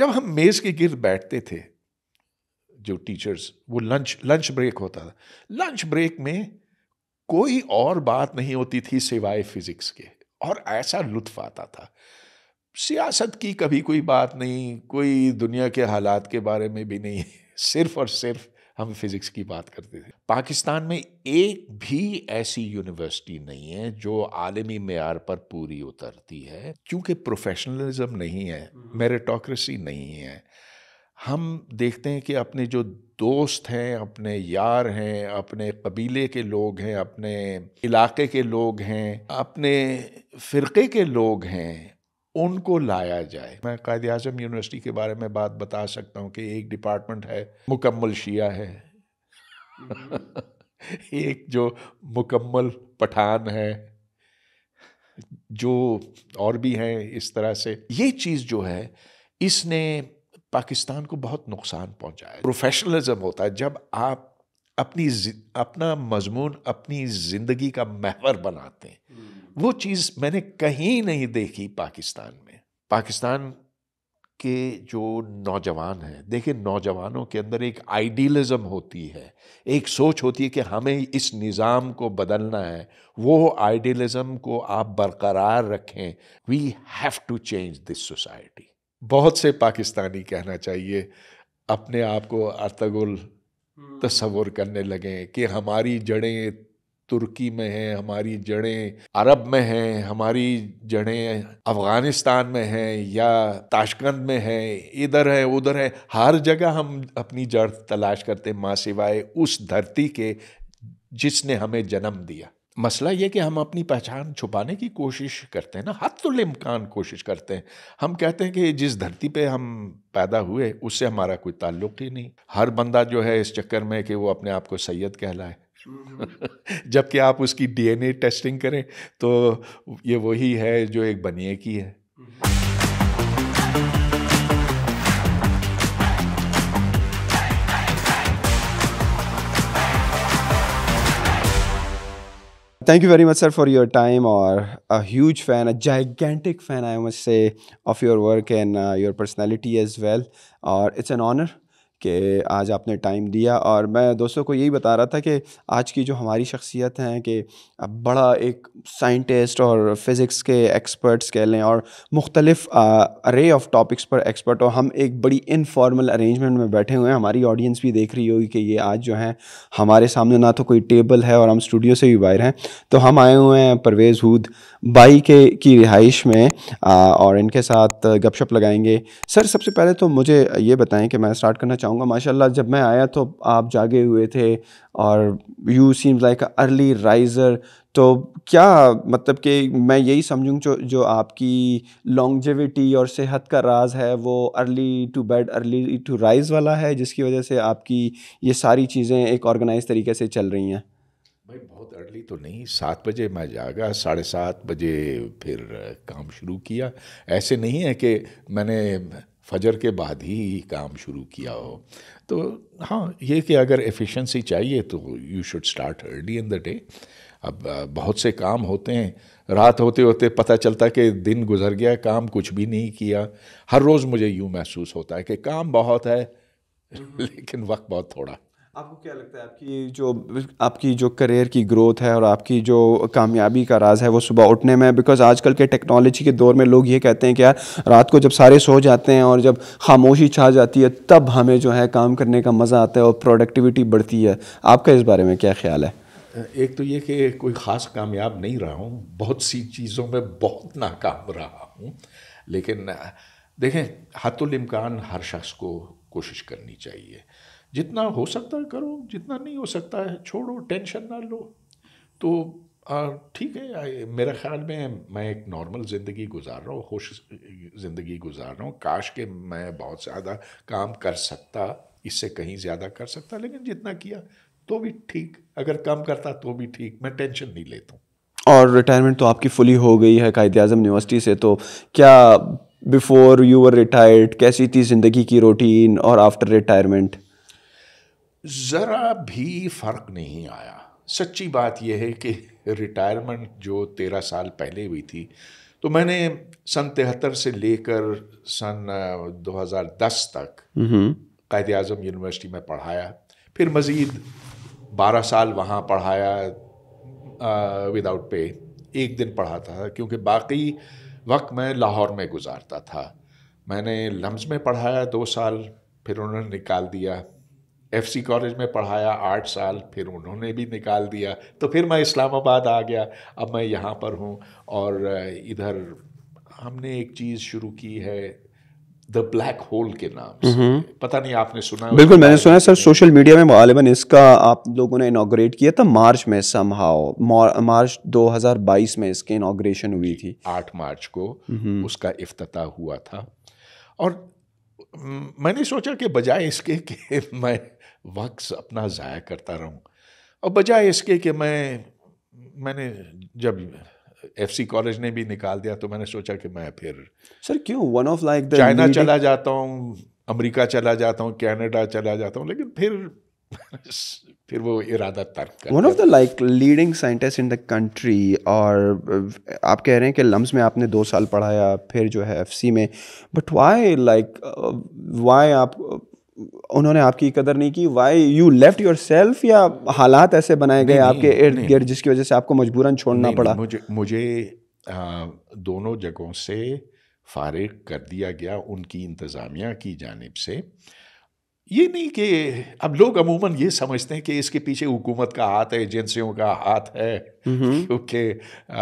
जब हम मेज़ के गिर बैठते थे जो टीचर्स वो लंच लंच ब्रेक होता था लंच ब्रेक में कोई और बात नहीं होती थी सिवाय फिज़िक्स के और ऐसा लुत्फ आता था सियासत की कभी कोई बात नहीं कोई दुनिया के हालात के बारे में भी नहीं सिर्फ और सिर्फ हम फिज़िक्स की बात करते थे पाकिस्तान में एक भी ऐसी यूनिवर्सिटी नहीं है जो आलमी मैार पर पूरी उतरती है क्योंकि प्रोफेशनलिज्म नहीं है मेरिटोक्रेसी हम्म। नहीं है हम देखते हैं कि अपने जो दोस्त हैं अपने यार हैं अपने कबीले के लोग हैं अपने इलाके के लोग हैं अपने फ़िरके के लोग हैं उनको लाया जाए मैं कायद अजम यूनिवर्सिटी के बारे में बात बता सकता हूँ कि एक डिपार्टमेंट है मुकम्मल शिया है एक जो मुकम्मल पठान है जो और भी हैं इस तरह से ये चीज़ जो है इसने पाकिस्तान को बहुत नुकसान पहुंचाया प्रोफेशनलिज्म होता है जब आप अपनी अपना मजमून अपनी ज़िंदगी का महवर बनाते हैं वो चीज़ मैंने कहीं नहीं देखी पाकिस्तान में पाकिस्तान के जो नौजवान हैं देखिए नौजवानों के अंदर एक आइडियलिज्म होती है एक सोच होती है कि हमें इस निज़ाम को बदलना है वो आइडियलिज्म को आप बरकरार रखें we have to change this society बहुत से पाकिस्तानी कहना चाहिए अपने आप को अर्तगुल हम्म। तस्वुर करने लगे कि हमारी जड़ें तुर्की में है हमारी जड़ें अरब में हैं हमारी जड़ें अफगानिस्तान में हैं या ताशकंद में हैं इधर है उधर है हर जगह हम अपनी जड़ तलाश करते माँ सिवाय उस धरती के जिसने हमें जन्म दिया मसला ये कि हम अपनी पहचान छुपाने की कोशिश करते हैं ना लिमकान कोशिश करते हैं हम कहते हैं कि जिस धरती पे हम पैदा हुए उससे हमारा कोई ताल्लुक ही नहीं हर बंदा जो है इस चक्कर में कि वो अपने आप को सैयद कहलाए जबकि आप उसकी डीएनए टेस्टिंग करें तो ये वही है जो एक बनिए की है thank you very much sir for your time और a fan a gigantic fan I must say of your work and your personality as well और इट्स एन ऑनर कि आज आपने टाइम दिया और मैं दोस्तों को यही बता रहा था कि आज की जो हमारी शख्सियत हैं कि अब बड़ा एक साइंटिस्ट और फिज़िक्स के एक्सपर्ट्स कह लें और मुख्तलिफ अरे ऑफ टॉपिक्स पर एक्सपर्ट और हम एक बड़ी इनफॉर्मल अरेंजमेंट में बैठे हुए हैं हमारी ऑडियंस भी देख रही होगी कि ये आज जो है हमारे सामने ना तो कोई टेबल है और हम स्टूडियो से भी बाहर हैं तो हम आए हुए हैं परवेज़ हूद बाई के की रिहाइश में आ, और इनके साथ गपशप लगाएंगे सर सबसे पहले तो मुझे ये बताएं कि मैं स्टार्ट करना चाहूँ चाहूँगा माशाल्लाह जब मैं आया तो आप जागे हुए थे और you seems like early riser तो क्या मतलब कि मैं यही समझूँ जो जो आपकी लॉन्गजिविटी और सेहत का राज है वो early to bed early to rise वाला है जिसकी वजह से आपकी ये सारी चीज़ें एक ऑर्गेनाइज तरीके से चल रही हैं भाई बहुत अर्ली तो नहीं सात बजे मैं जागा साढ़े सात बजे फिर काम शुरू किया ऐसे नहीं है कि मैंने फजर के बाद ही काम शुरू किया हो तो हाँ ये कि अगर एफिशिएंसी चाहिए तो you should start early in the day अब बहुत से काम होते हैं रात होते होते पता चलता कि दिन गुजर गया काम कुछ भी नहीं किया हर रोज़ मुझे यूँ महसूस होता है कि काम बहुत है हम्म। लेकिन वक्त बहुत थोड़ा आपको क्या लगता है आपकी जो आपकी जो करियर की ग्रोथ है और आपकी जो कामयाबी का राज है वो सुबह उठने में बिकॉज आजकल के टेक्नोलॉजी के दौर में लोग ये कहते हैं कि यार रात को जब सारे सो जाते हैं और जब खामोशी छा जाती है तब हमें जो है काम करने का मज़ा आता है और प्रोडक्टिविटी बढ़ती है आपका इस बारे में क्या ख्याल है एक तो ये कि कोई ख़ास कामयाब नहीं रहा हूँ बहुत सी चीज़ों में बहुत नाकाम रहा हूँ लेकिन देखें हतुल इम्कान हर शख्स को कोशिश करनी चाहिए जितना हो सकता है करो जितना नहीं हो सकता है छोड़ो टेंशन ना लो तो ठीक है मेरे ख्याल में मैं एक नॉर्मल ज़िंदगी गुजार रहा हूँ खुश ज़िंदगी गुजार रहा हूँ काश के मैं बहुत ज़्यादा काम कर सकता इससे कहीं ज़्यादा कर सकता लेकिन जितना किया तो भी ठीक अगर कम करता तो भी ठीक मैं टेंशन नहीं लेता हूँ और रिटायरमेंट तो आपकी फुली हो गई है कायद अजम यूनिवर्सिटी से तो क्या बिफोर यू वर रिटायर्ड कैसी थी ज़िंदगी की रूटीन और आफ्टर रिटायरमेंट ज़रा भी फर्क नहीं आया सच्ची बात यह है कि रिटायरमेंट जो तेरह साल पहले हुई थी तो मैंने सन तिहत्तर से लेकर सन 2010 तक कायद अजम यूनिवर्सिटी में पढ़ाया फिर मज़ीद बारह साल वहाँ पढ़ाया विदाउट पे एक दिन पढ़ा था क्योंकि बाकी वक्त मैं लाहौर में गुजारता था मैंने लम्स में पढ़ाया दो साल फिर उन्होंने निकाल दिया एफसी कॉलेज में पढ़ाया आठ साल फिर उन्होंने भी निकाल दिया तो फिर मैं इस्लामाबाद आ गया अब मैं यहाँ पर हूँ और इधर हमने एक चीज़ शुरू की है द ब्लैक होल के नाम से हम्म। पता नहीं आपने सुना बिल्कुल मैंने सुना सर सोशल मीडिया में गालिबा इसका आप लोगों ने इनाग्रेट किया था मार्च में समहाओ मार्च 2022 में इसकी इनाग्रेशन हुई थी आठ मार्च को हम्म। उसका इफ्तः हुआ था और मैंने सोचा कि बजाय इसके कि मैं वक्त अपना ज़ाया करता रहूँ और बजाय इसके कि मैं मैंने जब एफसी कॉलेज ने भी निकाल दिया तो मैंने सोचा कि मैं फिर सर क्यों वन ऑफ लाइक चाइना चला जाता हूँ अमेरिका चला जाता हूँ कनाडा चला जाता हूँ लेकिन फिर फिर वो इरादा तर्क one of the like leading scientist in the country और आप कह रहे हैं कि लम्स में आपने दो साल पढ़ाया फिर जो है एफसी में बट वाई लाइक वाई आप उन्होंने आपकी कदर नहीं की why you left yourself या हालात ऐसे बनाए गए आपके इर्द गिर्द जिसकी वजह से आपको मजबूरन छोड़ना पड़ा मुझे मुझे आ, दोनों जगहों से फारग कर दिया गया उनकी इंतज़ामिया की जानब से ये नहीं कि अब लोग अमूमन ये समझते हैं कि इसके पीछे हुकूमत का हाथ है एजेंसियों का हाथ है क्योंकि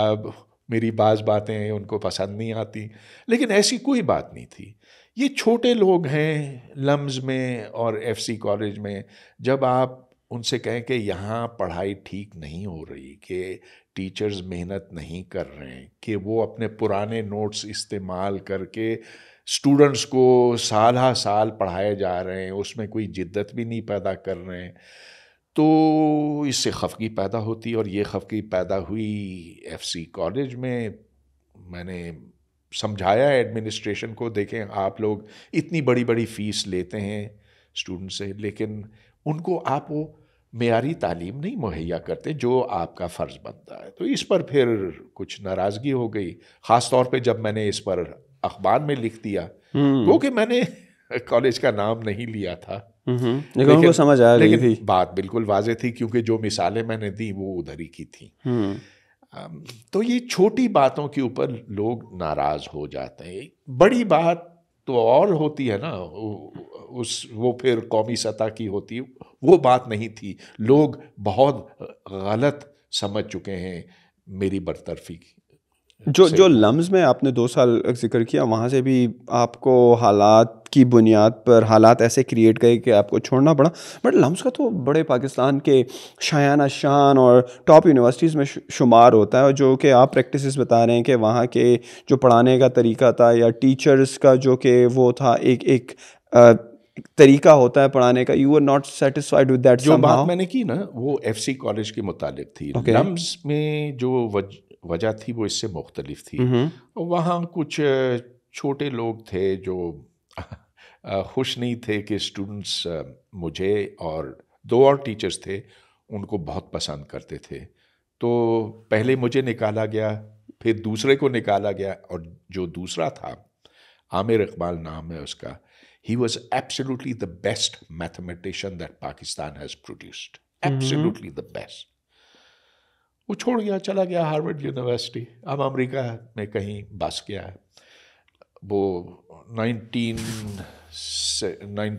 अब मेरी बाज़ बातें उनको पसंद नहीं आती लेकिन ऐसी कोई बात नहीं थी ये छोटे लोग हैं लम्स में और एफसी कॉलेज में जब आप उनसे कहें कि यहाँ पढ़ाई ठीक नहीं हो रही कि टीचर्स मेहनत नहीं कर रहे हैं कि वो अपने पुराने नोट्स इस्तेमाल करके स्टूडेंट्स को साल हा साल पढ़ाए जा रहे हैं उसमें कोई जिद्दत भी नहीं पैदा कर रहे हैं तो इससे खफगी पैदा होती और ये खफगी पैदा हुई एफसी कॉलेज में मैंने समझाया है एडमिनिस्ट्रेशन को देखें आप लोग इतनी बड़ी बड़ी फ़ीस लेते हैं स्टूडेंट से लेकिन उनको आप वो मेयारी तालीम नहीं मुहैया करते जो आपका फ़र्ज़ बनता है तो इस पर फिर कुछ नाराज़गी हो गई ख़ास तौर पे जब मैंने इस पर अखबार में लिख दिया हम्म। वो कि मैंने कॉलेज का नाम नहीं लिया था लेकिन लेकिन समझ आ गई थी बात बिल्कुल वाजे थी क्योंकि जो मिसालें मैंने दी वो उधर ही की थी हम्म। तो ये छोटी बातों के ऊपर लोग नाराज़ हो जाते हैं बड़ी बात तो और होती है ना उस वो फिर कौमी सतह की होती वो बात नहीं थी लोग बहुत गलत समझ चुके हैं मेरी बरतरफी की जो जो लम्स में आपने दो साल जिक्र किया वहाँ से भी आपको हालात की बुनियाद पर हालात ऐसे क्रिएट गए कि आपको छोड़ना पड़ा बट लम्स का तो बड़े पाकिस्तान के शायाना शान और टॉप यूनिवर्सिटीज़ में शुमार होता है जो कि आप प्रैक्टिस बता रहे हैं कि वहाँ के जो पढ़ाने का तरीका था या टीचर्स का जो कि वो था एक एक आ, तरीका होता है पढ़ाने का you are not satisfied with that जो somehow. बात मैंने की ना वो एफ सी कॉलेज के मुतालिक थी okay. लम्स में जो वजह थी वो इससे मुख्तलिफ थी हम्म। वहाँ कुछ छोटे लोग थे जो खुश नहीं थे कि स्टूडेंट्स मुझे और दो और टीचर्स थे उनको बहुत पसंद करते थे तो पहले मुझे निकाला गया फिर दूसरे को निकाला गया और जो दूसरा था आमिर इकबाल नाम है उसका he was absolutely the best mathematician that Pakistan has produced absolutely the best वो छोड़ गया चला गया हार्वर्ड यूनिवर्सिटी अब अमेरिका में कहीं बस गया है वो नाइनटीन से नाइन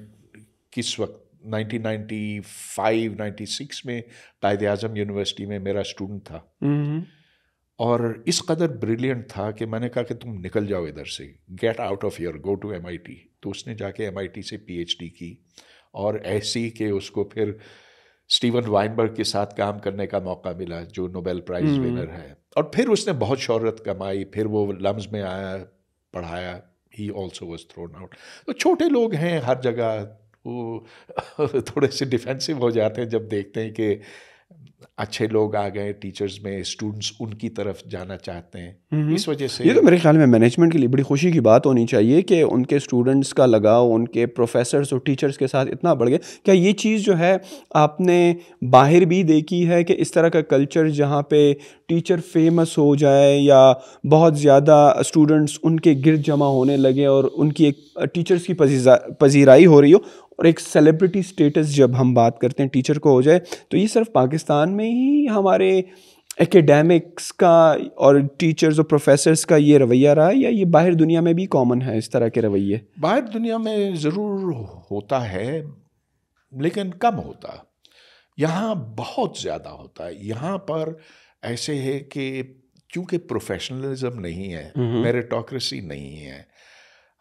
किस वक्त 1995 96 में कायद अजम यूनिवर्सिटी में मेरा स्टूडेंट था हम्म। और इस कदर ब्रिलियंट था कि मैंने कहा कि तुम निकल जाओ इधर से get out of your go to एम तो उसने जाके एम से पी की और ऐसी कि उसको फिर स्टीवन वाइनबर्ग के साथ काम करने का मौका मिला जो नोबेल प्राइज़ विनर है और फिर उसने बहुत शहरत कमाई फिर वो लम्स में आया पढ़ाया ही ऑल्सो वॉज थ्रोन आउट तो छोटे लोग हैं हर जगह वो थोड़े से डिफेंसिव हो जाते हैं जब देखते हैं कि अच्छे लोग आ गए टीचर्स में स्टूडेंट्स उनकी तरफ जाना चाहते हैं हम्म। इस वजह से ये तो मेरे ख्याल में मैनेजमेंट के लिए बड़ी खुशी की बात होनी चाहिए कि उनके स्टूडेंट्स का लगाव उनके प्रोफेसर्स और टीचर्स के साथ इतना बढ़ गया क्या ये चीज़ जो है आपने बाहर भी देखी है कि इस तरह का कल्चर जहाँ पे टीचर फेमस हो जाए या बहुत ज़्यादा स्टूडेंट्स उनके गिरद जमा होने लगे और उनकी एक टीचर्स की पजीराई हो रही हो और एक सेलिब्रिटी स्टेटस जब हम बात करते हैं टीचर को हो जाए तो ये सिर्फ पाकिस्तान पाकिस्तान में ही हमारे एकेडमिक्स का और टीचर्स और प्रोफेसर्स का ये रवैया रहा या ये बाहर दुनिया में भी कॉमन है इस तरह के रवैये बाहर दुनिया में ज़रूर होता है लेकिन कम होता यहाँ बहुत ज़्यादा होता है यहाँ पर ऐसे है कि क्योंकि प्रोफेशनलिज्म नहीं है मेरिटोक्रेसी नहीं है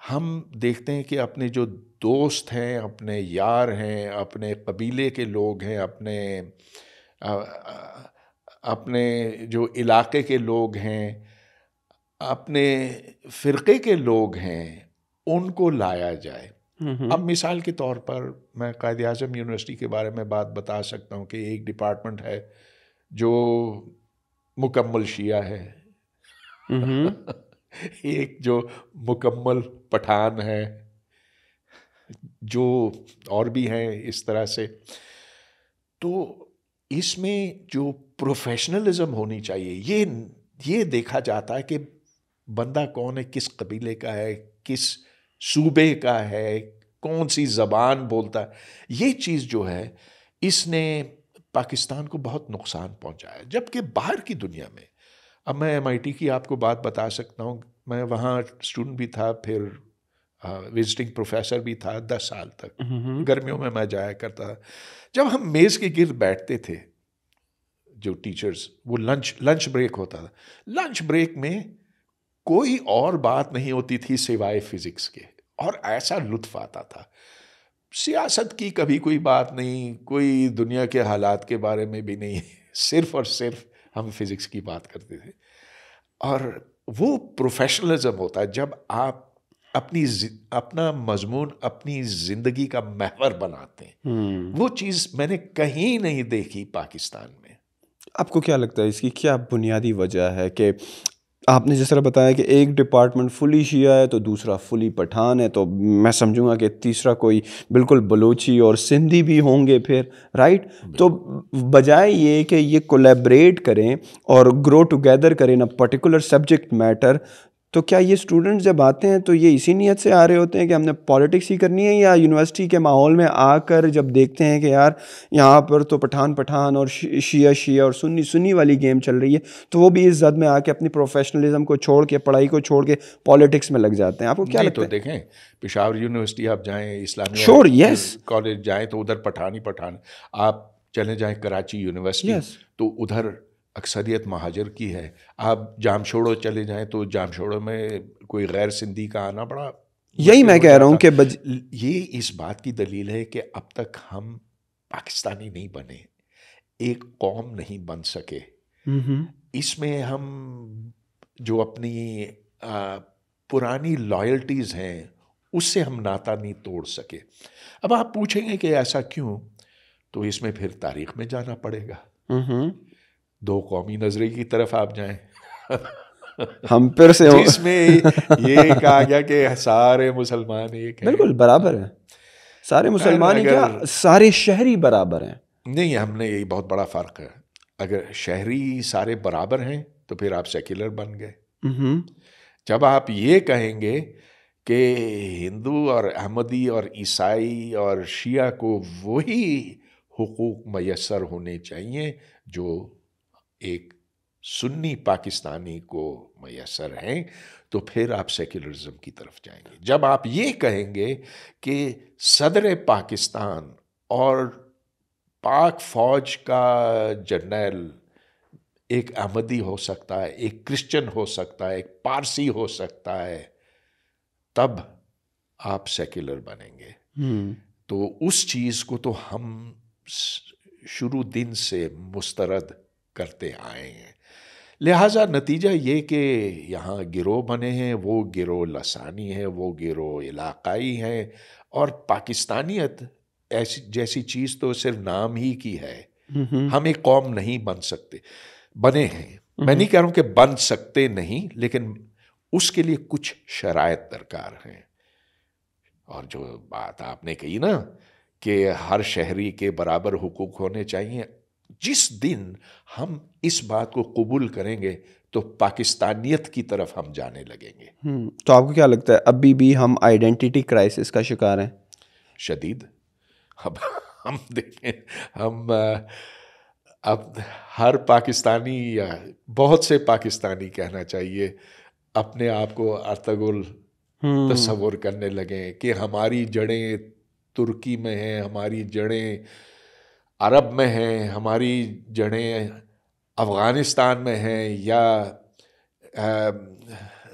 हम देखते हैं कि अपने जो दोस्त हैं अपने यार हैं अपने कबीले के लोग हैं अपने अपने जो इलाके के लोग हैं अपने फ़िरके के लोग हैं उनको लाया जाए अब मिसाल के तौर पर मैं कायद अजम यूनिवर्सिटी के बारे में बात बता सकता हूँ कि एक डिपार्टमेंट है जो मुकम्मल शिया है एक जो मुकम्मल पठान है जो और भी हैं इस तरह से तो इसमें जो प्रोफेशनलिज्म होनी चाहिए ये ये देखा जाता है कि बंदा कौन है किस कबीले का है किस सूबे का है कौन सी ज़बान बोलता है ये चीज़ जो है इसने पाकिस्तान को बहुत नुकसान पहुंचाया जबकि बाहर की दुनिया में अब मैं एम की आपको बात बता सकता हूँ मैं वहाँ स्टूडेंट भी था फिर विजिटिंग प्रोफेसर भी था दस साल तक गर्मियों में मैं जाया करता था जब हम मेज़ के गिर बैठते थे जो टीचर्स वो लंच लंच ब्रेक होता था लंच ब्रेक में कोई और बात नहीं होती थी सिवाय फिज़िक्स के और ऐसा लुत्फ आता था सियासत की कभी कोई बात नहीं कोई दुनिया के हालात के बारे में भी नहीं सिर्फ और सिर्फ हम फिज़िक्स की बात करते थे और वो प्रोफेशनलिज्म होता है जब आप अपनी अपना मजमून अपनी ज़िंदगी का महवर बनाते हैं हम्म। वो चीज़ मैंने कहीं नहीं देखी पाकिस्तान में आपको क्या लगता है इसकी क्या बुनियादी वजह है कि आपने जिस तरह बताया कि एक डिपार्टमेंट फुली शिया है तो दूसरा फुली पठान है तो मैं समझूंगा कि तीसरा कोई बिल्कुल बलोची और सिंधी भी होंगे फिर राइट तो बजाय ये कि ये कोलेबरेट करें और ग्रो टुगेदर करें ना पर्टिकुलर सब्जेक्ट मैटर तो क्या ये स्टूडेंट्स जब आते हैं तो ये इसी नीयत से आ रहे होते हैं कि हमने पॉलिटिक्स ही करनी है या यूनिवर्सिटी के माहौल में आकर जब देखते हैं कि यार यहाँ पर तो पठान पठान और शिया शिया और सुन्नी सुन्नी वाली गेम चल रही है तो वो भी इस जद में आके अपनी प्रोफेशनलिज्म को छोड़ के पढ़ाई को छोड़ के पॉलिटिक्स में लग जाते हैं आपको क्या लगता तो है देखें पिशावर यूनिवर्सिटी आप जाएँ इस्लाम श्योर यस कॉलेज जाएँ तो उधर पठान ही पठान आप चले जाएँ कराची यूनिवर्सिटी तो उधर अक्सरियत महाजर की है आप जामशोड़ो चले जाएं तो जामशोड़ो में कोई गैर सिंधी का आना पड़ा यही मैं कह रहा हूँ कि बज... ये इस बात की दलील है कि अब तक हम पाकिस्तानी नहीं बने एक कौम नहीं बन सके हम्म, हम्म। इसमें हम जो अपनी आ, पुरानी लॉयल्टीज़ हैं उससे हम नाता नहीं तोड़ सके अब आप पूछेंगे कि ऐसा क्यों तो इसमें फिर तारीख में जाना पड़ेगा हम्म, दो कौमी नजरे की तरफ आप जाए हम फिर से इसमें ये कहा गया कि सारे मुसलमान एक बिल्कुल बराबर हैं सारे मुसलमान क्या सारे शहरी बराबर हैं नहीं हमने यही बहुत बड़ा फ़र्क है अगर शहरी सारे बराबर हैं तो फिर आप सेक्युलर बन गए हम्म। जब आप ये कहेंगे कि हिंदू और अहमदी और ईसाई और शिया को वही हकूक़ मैसर होने चाहिए जो एक सुन्नी पाकिस्तानी को मैसर हैं तो फिर आप सेक्युलरिज्म की तरफ जाएंगे जब आप ये कहेंगे कि सदर पाकिस्तान और पाक फौज का जनरल एक अहमदी हो सकता है एक क्रिश्चियन हो सकता है एक पारसी हो सकता है तब आप सेक्युलर बनेंगे हम्म। तो उस चीज़ को तो हम शुरू दिन से मुस्तरद करते आए हैं लिहाजा नतीजा ये कि यहाँ गिरोह बने हैं वो गिरोह लसानी है वो गिरोह इलाकाई हैं और पाकिस्तानियत ऐसी जैसी चीज़ तो सिर्फ नाम ही की है हम एक कौम नहीं बन सकते बने हैं मैं नहीं कह रहा हूँ कि बन सकते नहीं लेकिन उसके लिए कुछ शराय दरकार हैं और जो बात आपने कही ना कि हर शहरी के बराबर हुकूक होने चाहिए जिस दिन हम इस बात को कबूल करेंगे तो पाकिस्तानियत की तरफ हम जाने लगेंगे हम्म, तो आपको क्या लगता है अभी भी हम आइडेंटिटी क्राइसिस का शिकार हैं शदीद अब हम देखें हम अब हर पाकिस्तानी या बहुत से पाकिस्तानी कहना चाहिए अपने आप को अर्तगुल हम्म। तस्वुर करने लगे कि हमारी जड़ें तुर्की में हैं हमारी जड़ें अरब में हैं हमारी जड़ें अफ़गानिस्तान में हैं या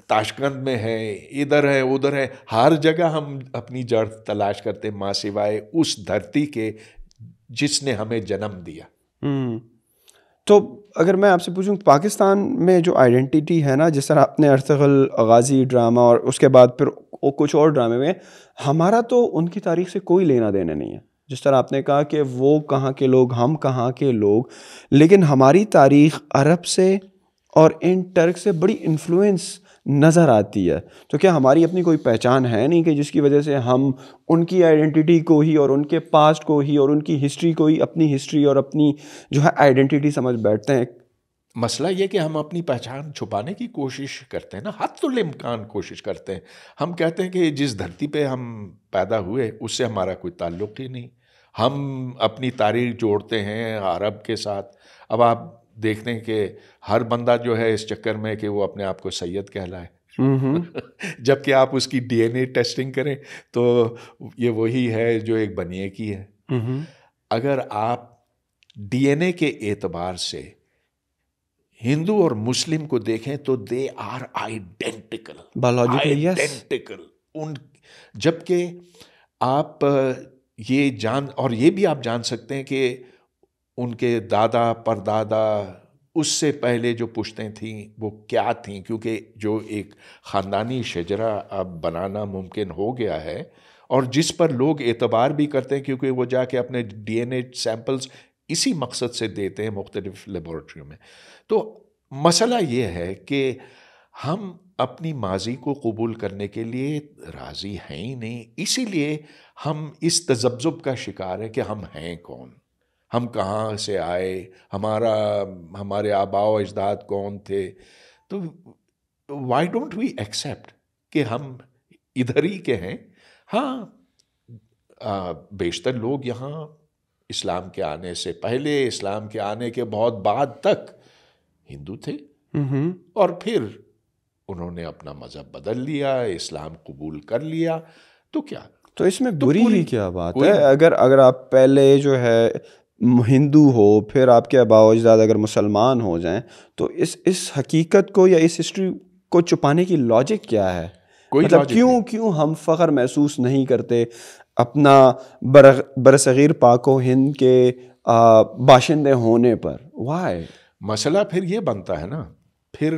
ताशकंद में हैं इधर हैं उधर हैं हर जगह हम अपनी जड़ तलाश करते माँ सिवाय उस धरती के जिसने हमें जन्म दिया हम्म, तो अगर मैं आपसे पूछूं पाकिस्तान में जो आइडेंटिटी है ना जिस तरह आपने अर्थगल गाजी ड्रामा और उसके बाद फिर कुछ और ड्रामे में हमारा तो उनकी तारीख से कोई लेना देना नहीं है जिस तरह आपने कहा कि वो कहाँ के लोग हम कहाँ के लोग लेकिन हमारी तारीख अरब से और इन टर्क से बड़ी इन्फ्लुएंस नज़र आती है तो क्या हमारी अपनी कोई पहचान है नहीं कि जिसकी वजह से हम उनकी आइडेंटिटी को ही और उनके पास्ट को ही और उनकी हिस्ट्री को ही अपनी हिस्ट्री और अपनी जो है आइडेंटिटी समझ बैठते हैं मसला यह कि हम अपनी पहचान छुपाने की कोशिश करते हैं ना तो लिमकान कोशिश करते हैं हम कहते हैं कि जिस धरती पे हम पैदा हुए उससे हमारा कोई ताल्लुक़ ही नहीं हम अपनी तारीख जोड़ते हैं अरब के साथ अब आप देखते हैं कि हर बंदा जो है इस चक्कर में कि वो अपने आप को सैयद कहलाए हम्म, हम्म। जबकि आप उसकी डीएनए टेस्टिंग करें तो ये वही है जो एक बनिए की है हम्म, अगर आप डीएनए के एतबार से हिंदू और मुस्लिम को देखें तो they are identical biological identical उन जबकि आप ये जान और ये भी आप जान सकते हैं कि उनके दादा परदादा उससे पहले जो पुश्तें थीं वो क्या थीं क्योंकि जो एक ख़ानदानी शजरा अब बनाना मुमकिन हो गया है और जिस पर लोग एतबार भी करते हैं क्योंकि वो जाके अपने डीएनए सैंपल्स इसी मकसद से देते हैं मुख्तलिफ़ लेबॉर्ट्रियों में तो मसला ये है कि हम अपनी माजी को कबूल करने के लिए राज़ी हैं ही नहीं इसीलिए हम इस तजब्ज़ुब का शिकार है कि हम हैं कौन हम कहाँ से आए हमारा हमारे आबाओ अजदाद कौन थे तो वाई डोंट वी एक्सेप्ट कि हम इधर ही के हैं हाँ बेशतर लोग यहाँ इस्लाम के आने से पहले इस्लाम के आने के बहुत बाद तक हिंदू थे हम्म। और फिर उन्होंने अपना मजहब बदल लिया इस्लाम कबूल कर लिया तो क्या तो इसमें तो बुरी तो क्या बात है अगर अगर आप पहले जो है हिंदू हो फिर आपके अबावजदाद अगर मुसलमान हो जाएं तो इस इस हकीकत को या इस हिस्ट्री को छुपाने की लॉजिक क्या है कोई मतलब क्यों क्यों हम फ़ख्र महसूस नहीं करते अपना बर बरसग़ीर पाको हिंद के बाशिंदे होने पर वाह मसला फिर ये बनता है ना फिर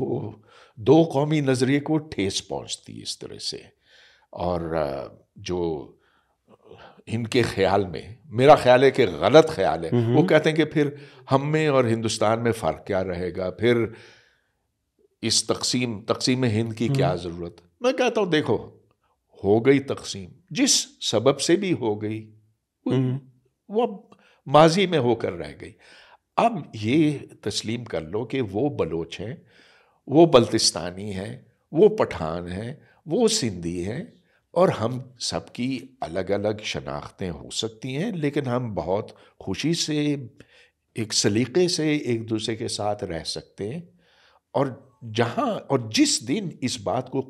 वो दो कौमी नज़रिए को ठेस पहुंचती इस तरह से और जो इनके ख्याल में मेरा ख्याल है कि गलत ख्याल है हम्म, हम्म। वो कहते हैं कि फिर हम में और हिंदुस्तान में फ़र्क क्या रहेगा फिर इस तकसीम तकसीम हिंद की क्या हम्म। ज़रूरत मैं कहता हूँ देखो हो गई तकसीम जिस सबब से भी हो गई वो माजी में होकर रह गई अब ये तस्लीम कर लो कि वो बलोच हैं वो बल्तिस्तानी हैं वो पठान हैं वो सिंधी हैं और हम सबकी अलग अलग शनाख्तें हो सकती हैं लेकिन हम बहुत खुशी से एक सलीक़े से एक दूसरे के साथ रह सकते हैं और जहाँ और जिस दिन इस बात को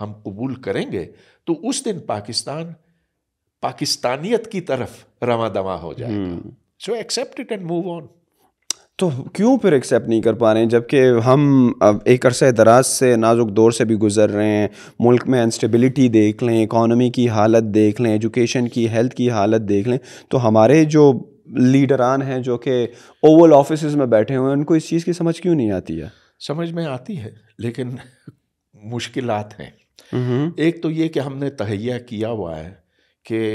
हम कबूल करेंगे तो उस दिन पाकिस्तान पाकिस्तानियत की तरफ रवा दवा हो जाएगा so accept it and move on तो क्यों फिर एक्सेप्ट नहीं कर पा रहे हैं जबकि हम अब एक अरसे दराज से नाजुक दौर से भी गुजर रहे हैं मुल्क में अनस्टेबिलिटी देख लें इकॉनमी की हालत देख लें एजुकेशन की हेल्थ की हालत देख लें तो हमारे जो लीडरान हैं जो कि ओवल ऑफिस में बैठे हुए हैं उनको इस चीज़ की समझ क्यों नहीं आती है समझ में आती है लेकिन मुश्किल हैं हम्म। एक तो ये कि हमने तहैया किया हुआ है कि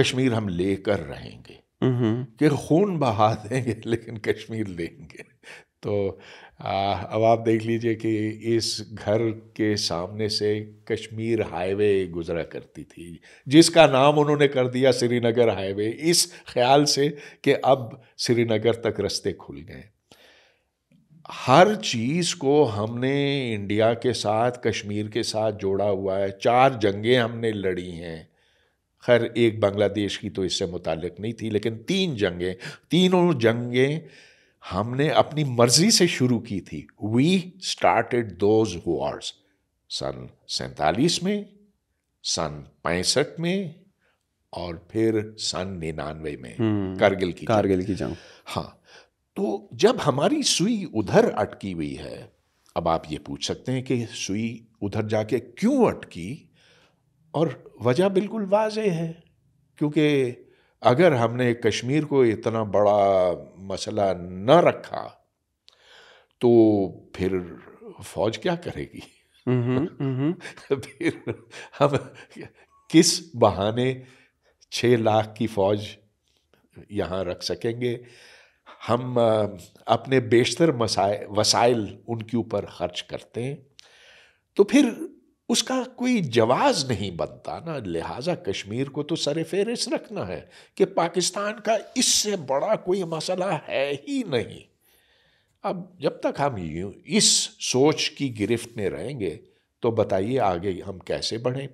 कश्मीर हम कर रहेंगे हम्म। कि खून बहा देंगे लेकिन कश्मीर लेंगे तो आ, अब आप देख लीजिए कि इस घर के सामने से कश्मीर हाईवे गुजरा करती थी जिसका नाम उन्होंने कर दिया श्रीनगर हाईवे इस ख्याल से कि अब श्रीनगर तक रास्ते खुल गए हर चीज़ को हमने इंडिया के साथ कश्मीर के साथ जोड़ा हुआ है चार जंगें हमने लड़ी हैं खैर एक बांग्लादेश की तो इससे मुतक नहीं थी लेकिन तीन जंगें तीनों जंगें हमने अपनी मर्जी से शुरू की थी वी स्टार्टेड दोज वॉर्स सन सैतालीस में सन पैंसठ में और फिर सन निन्यानवे में हम्म, कारगिल की कारगिल की जंग हाँ तो जब हमारी सुई उधर अटकी हुई है अब आप ये पूछ सकते हैं कि सुई उधर जाके क्यों अटकी और वजह बिल्कुल वाज है क्योंकि अगर हमने कश्मीर को इतना बड़ा मसला न रखा तो फिर फौज क्या करेगी फिर हम किस बहाने छः लाख की फौज यहाँ रख सकेंगे हम अपने बेशतर मसाइल वसाइल उनके ऊपर खर्च करते हैं तो फिर उसका कोई जवाब नहीं बनता ना लिहाजा कश्मीर को तो सर फहरिस्त रखना है कि पाकिस्तान का इससे बड़ा कोई मसला है ही नहीं अब जब तक हम इस सोच की गिरफ्त में रहेंगे तो बताइए आगे हम कैसे बढ़ें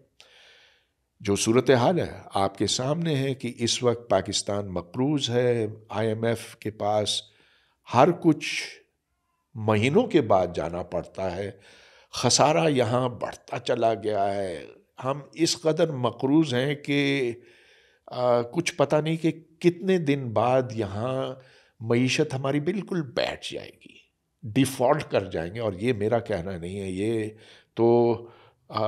जो सूरत हाल है आपके सामने है कि इस वक्त पाकिस्तान मकरूज़ है आईएमएफ के पास हर कुछ महीनों के बाद जाना पड़ता है खसारा यहाँ बढ़ता चला गया है हम इस कदर मकरूज हैं कि कुछ पता नहीं कि कितने दिन बाद यहाँ मीशत हमारी बिल्कुल बैठ जाएगी डिफ़ॉल्ट कर जाएंगे और ये मेरा कहना नहीं है ये तो आ,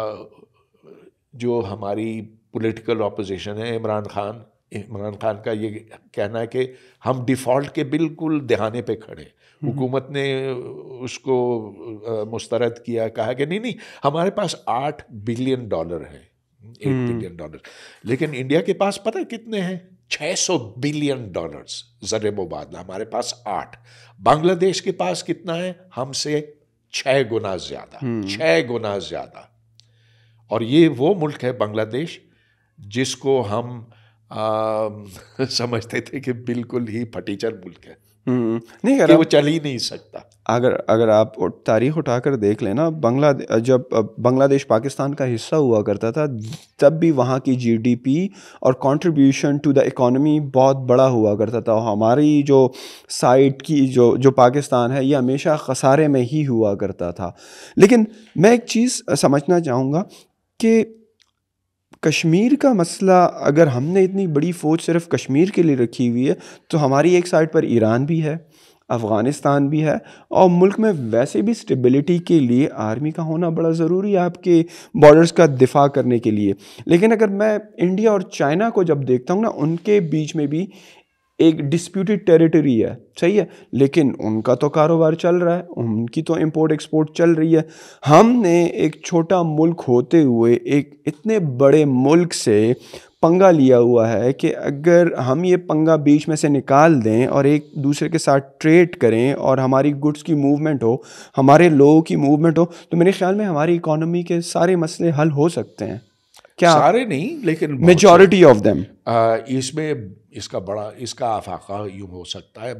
जो हमारी पॉलिटिकल ऑपोजिशन है इमरान खान इमरान खान का ये कहना है कि हम डिफ़ॉल्ट के बिल्कुल दहाने पे खड़े Mm-hmm. हुकूमत ने उसको मुस्तरद किया कहा कि नहीं नहीं हमारे पास आठ बिलियन डॉलर है एट हम्म। बिलियन डॉलर लेकिन इंडिया के पास पता है कितने हैं सौ बिलियन डॉलर्स जर मुबादला हमारे पास आठ बांग्लादेश के पास कितना है हमसे छः गुना ज़्यादा हम्म। छः गुना ज़्यादा और ये वो मुल्क है बांग्लादेश जिसको हम आ, समझते थे कि बिल्कुल ही फटीचर मुल्क है हम्म, हम्म। नहीं अगर वो चल ही नहीं सकता अगर अगर आप तारीख उठाकर देख लेना बंगला जब बांग्लादेश पाकिस्तान का हिस्सा हुआ करता था तब भी वहाँ की जीडीपी और कंट्रीब्यूशन टू द इकोनॉमी बहुत बड़ा हुआ करता था हमारी जो साइड की जो जो पाकिस्तान है ये हमेशा खसारे में ही हुआ करता था लेकिन मैं एक चीज़ समझना चाहूँगा कि कश्मीर का मसला अगर हमने इतनी बड़ी फ़ौज सिर्फ कश्मीर के लिए रखी हुई है तो हमारी एक साइड पर ईरान भी है अफ़गानिस्तान भी है और मुल्क में वैसे भी स्टेबिलिटी के लिए आर्मी का होना बड़ा ज़रूरी है आपके बॉर्डर्स का दिफा करने के लिए लेकिन अगर मैं इंडिया और चाइना को जब देखता हूँ ना उनके बीच में भी एक डिस्प्यूटेड टेरिटरी है सही है लेकिन उनका तो कारोबार चल रहा है उनकी तो इम्पोर्ट एक्सपोर्ट चल रही है हमने एक छोटा मुल्क होते हुए एक इतने बड़े मुल्क से पंगा लिया हुआ है कि अगर हम ये पंगा बीच में से निकाल दें और एक दूसरे के साथ ट्रेड करें और हमारी गुड्स की मूवमेंट हो हमारे लोगों की मूवमेंट हो तो मेरे ख्याल में हमारी इकोनॉमी के सारे मसले हल हो सकते हैं क्या सारे नहीं लेकिन मेजोरिटी ऑफ देम इसमें इसका बड़ा इसका आफाका यूँ हो सकता है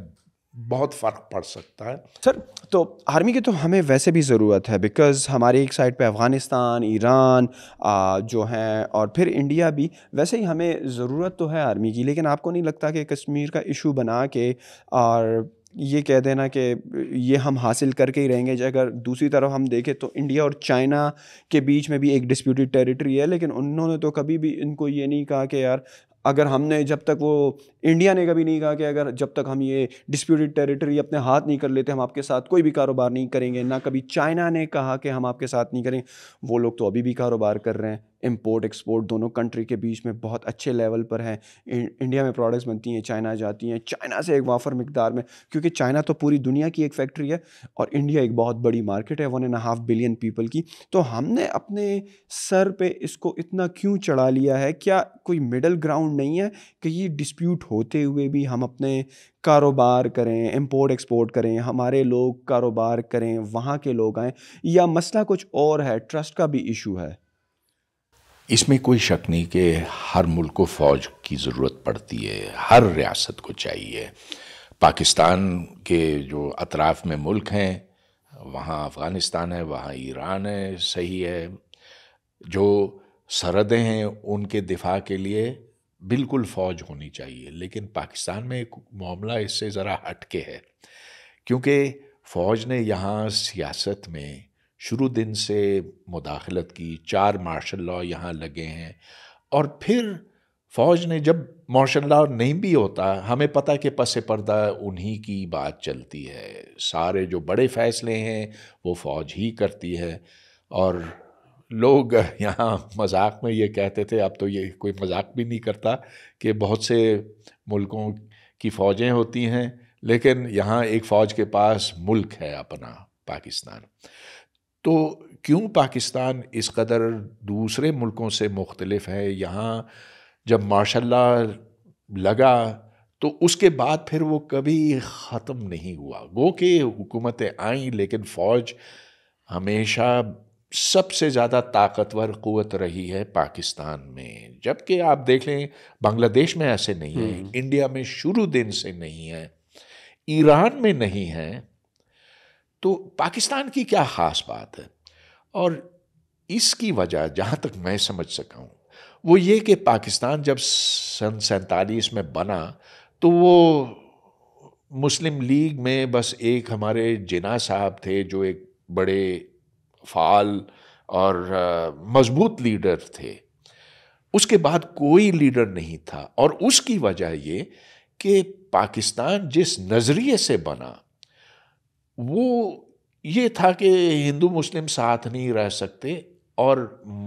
बहुत फ़र्क पड़ सकता है सर तो आर्मी की तो हमें वैसे भी ज़रूरत है बिकॉज़ हमारी एक साइड पे अफ़गानिस्तान ईरान जो हैं और फिर इंडिया भी वैसे ही हमें ज़रूरत तो है आर्मी की लेकिन आपको नहीं लगता कि कश्मीर का इशू बना के और ये कह देना कि ये हम हासिल करके ही रहेंगे अगर दूसरी तरफ हम देखें तो इंडिया और चाइना के बीच में भी एक डिस्प्यूटेड टेरिटरी है लेकिन उन्होंने तो कभी भी इनको ये नहीं कहा कि यार अगर हमने जब तक वो इंडिया ने कभी नहीं कहा कि अगर जब तक हम ये डिस्प्यूटेड टेरिटरी अपने हाथ नहीं कर लेते हम आपके साथ कोई भी कारोबार नहीं करेंगे ना कभी चाइना ने कहा कि हम आपके साथ नहीं करेंगे वो लोग तो अभी भी कारोबार कर रहे हैं इम्पोर्ट एक्सपोर्ट दोनों कंट्री के बीच में बहुत अच्छे लेवल पर हैं इंडिया में प्रोडक्ट्स बनती हैं चाइना जाती हैं चाइना से एक वाफर मकदार में क्योंकि चाइना तो पूरी दुनिया की एक फैक्ट्री है और इंडिया एक बहुत बड़ी मार्केट है one and half billion people की तो हमने अपने सर पे इसको इतना क्यों चढ़ा लिया है क्या कोई मिडल ग्राउंड नहीं है कि ये डिस्प्यूट होते हुए भी हम अपने कारोबार करें इम्पोर्ट एक्सपोर्ट करें हमारे लोग कारोबार करें वहाँ के लोग आएँ या मसला कुछ और है ट्रस्ट का भी इशू है इसमें कोई शक नहीं कि हर मुल्क को फ़ौज की ज़रूरत पड़ती है हर रियासत को चाहिए पाकिस्तान के जो अतराफ़ में मुल्क हैं वहाँ अफ़गानिस्तान है वहाँ ईरान है सही है जो सरहदें हैं उनके दिफा के लिए बिल्कुल फ़ौज होनी चाहिए लेकिन पाकिस्तान में एक मामला इससे ज़रा हटके है क्योंकि फ़ौज ने यहाँ सियासत में शुरू दिन से मुदाखलत की चार मार्शल लॉ यहाँ लगे हैं और फिर फ़ौज ने जब मार्शल लॉ नहीं भी होता हमें पता कि पस पर्दा उन्हीं की बात चलती है सारे जो बड़े फ़ैसले हैं वो फ़ौज ही करती है और लोग यहाँ मजाक में ये कहते थे अब तो ये कोई मजाक भी नहीं करता कि बहुत से मुल्कों की फ़ौजें होती हैं लेकिन यहाँ एक फ़ौज के पास मुल्क है अपना पाकिस्तान तो क्यों पाकिस्तान इस कदर दूसरे मुल्कों से मुख्तलफ है यहाँ जब माशाल्लाह लगा तो उसके बाद फिर वो कभी ख़त्म नहीं हुआ गो कि हुकूमतें आईं लेकिन फ़ौज हमेशा सबसे ज़्यादा ताकतवर क़वत रही है पाकिस्तान में जबकि आप देख लें बांग्लादेश में ऐसे नहीं है हम्म। इंडिया में शुरू दिन से नहीं है ईरान में नहीं है तो पाकिस्तान की क्या ख़ास बात है और इसकी वजह जहाँ तक मैं समझ सका हूँ वो ये कि पाकिस्तान जब सन सैतालीस में बना तो वो मुस्लिम लीग में बस एक हमारे जिना साहब थे जो एक बड़े फाल और मजबूत लीडर थे उसके बाद कोई लीडर नहीं था और उसकी वजह ये कि पाकिस्तान जिस नज़रिए से बना वो ये था कि हिंदू मुस्लिम साथ नहीं रह सकते और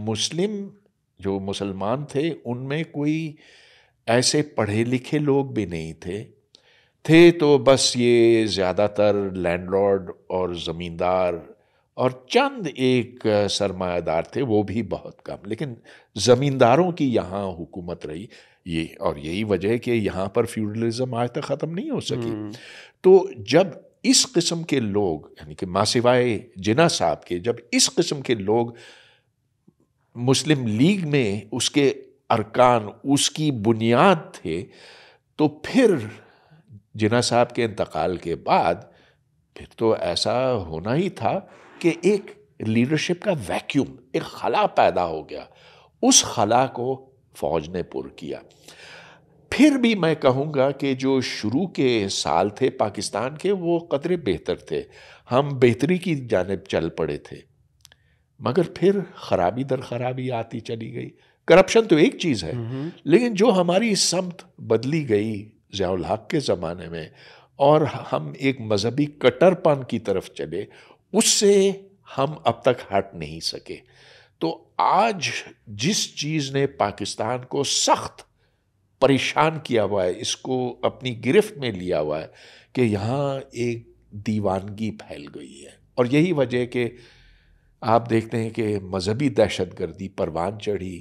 मुस्लिम जो मुसलमान थे उनमें कोई ऐसे पढ़े लिखे लोग भी नहीं थे थे तो बस ये ज़्यादातर लैंडलॉर्ड और ज़मींदार और चंद एक सरमायादार थे वो भी बहुत कम लेकिन ज़मींदारों की यहाँ हुकूमत रही ये और यही वजह है कि यहाँ पर फ्यूडलिज़्म आज तक ख़त्म नहीं हो सकी हम्म। तो जब इस किस्म के लोग यानी कि मासीवाए जिना साहब के जब इस किस्म के लोग मुस्लिम लीग में उसके अरकान उसकी बुनियाद थे तो फिर जिना साहब के इंतकाल के बाद फिर तो ऐसा होना ही था कि एक लीडरशिप का वैक्यूम एक खला पैदा हो गया उस खला को फौज ने पुर किया फिर भी मैं कहूँगा कि जो शुरू के साल थे पाकिस्तान के वो कदरे बेहतर थे हम बेहतरी की जानब चल पड़े थे मगर फिर खराबी दर खराबी आती चली गई करप्शन तो एक चीज़ है लेकिन जो हमारी समत बदली गई ज़ियाल हक के ज़माने में और हम एक मजहबी कट्टरपन की तरफ चले उससे हम अब तक हट नहीं सके तो आज जिस चीज़ ने पाकिस्तान को सख्त परेशान किया हुआ है इसको अपनी गिरफ्त में लिया हुआ है कि यहाँ एक दीवानगी फैल गई है और यही वजह कि आप देखते हैं कि मजहबी दहशत गर्दी परवान चढ़ी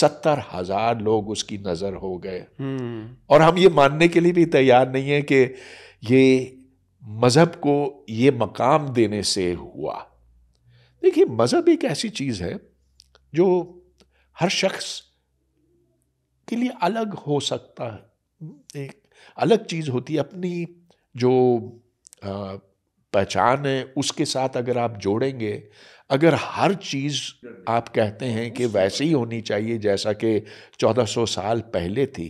सत्तर हज़ार लोग उसकी नज़र हो गए हम्म। और हम ये मानने के लिए भी तैयार नहीं है कि ये मज़हब को ये मकाम देने से हुआ देखिए मज़हब एक ऐसी चीज़ है जो हर शख्स के लिए अलग हो सकता है एक अलग चीज़ होती है अपनी जो पहचान है उसके साथ अगर आप जोड़ेंगे अगर हर चीज़ आप कहते हैं कि वैसे ही होनी चाहिए जैसा कि 1400 साल पहले थी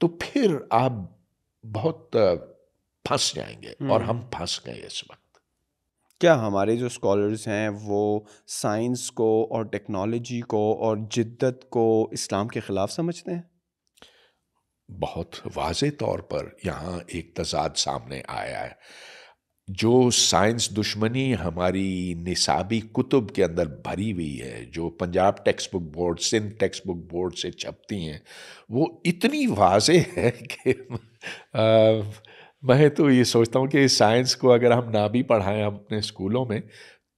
तो फिर आप बहुत फंस जाएंगे हम्म। और हम फंस गए इस वक्त क्या हमारे जो स्कॉलर्स हैं वो साइंस को और टेक्नोलॉजी को और जिद्दत को इस्लाम के ख़िलाफ़ समझते हैं बहुत वाज तौर पर यहाँ एक तजाद सामने आया है जो साइंस दुश्मनी हमारी निसाबी कुतुब के अंदर भरी हुई है जो Punjab text book board Sindh text book board से छपती हैं वो इतनी वाज है कि मैं तो ये सोचता हूँ कि साइंस को अगर हम ना भी पढ़ाएं अपने स्कूलों में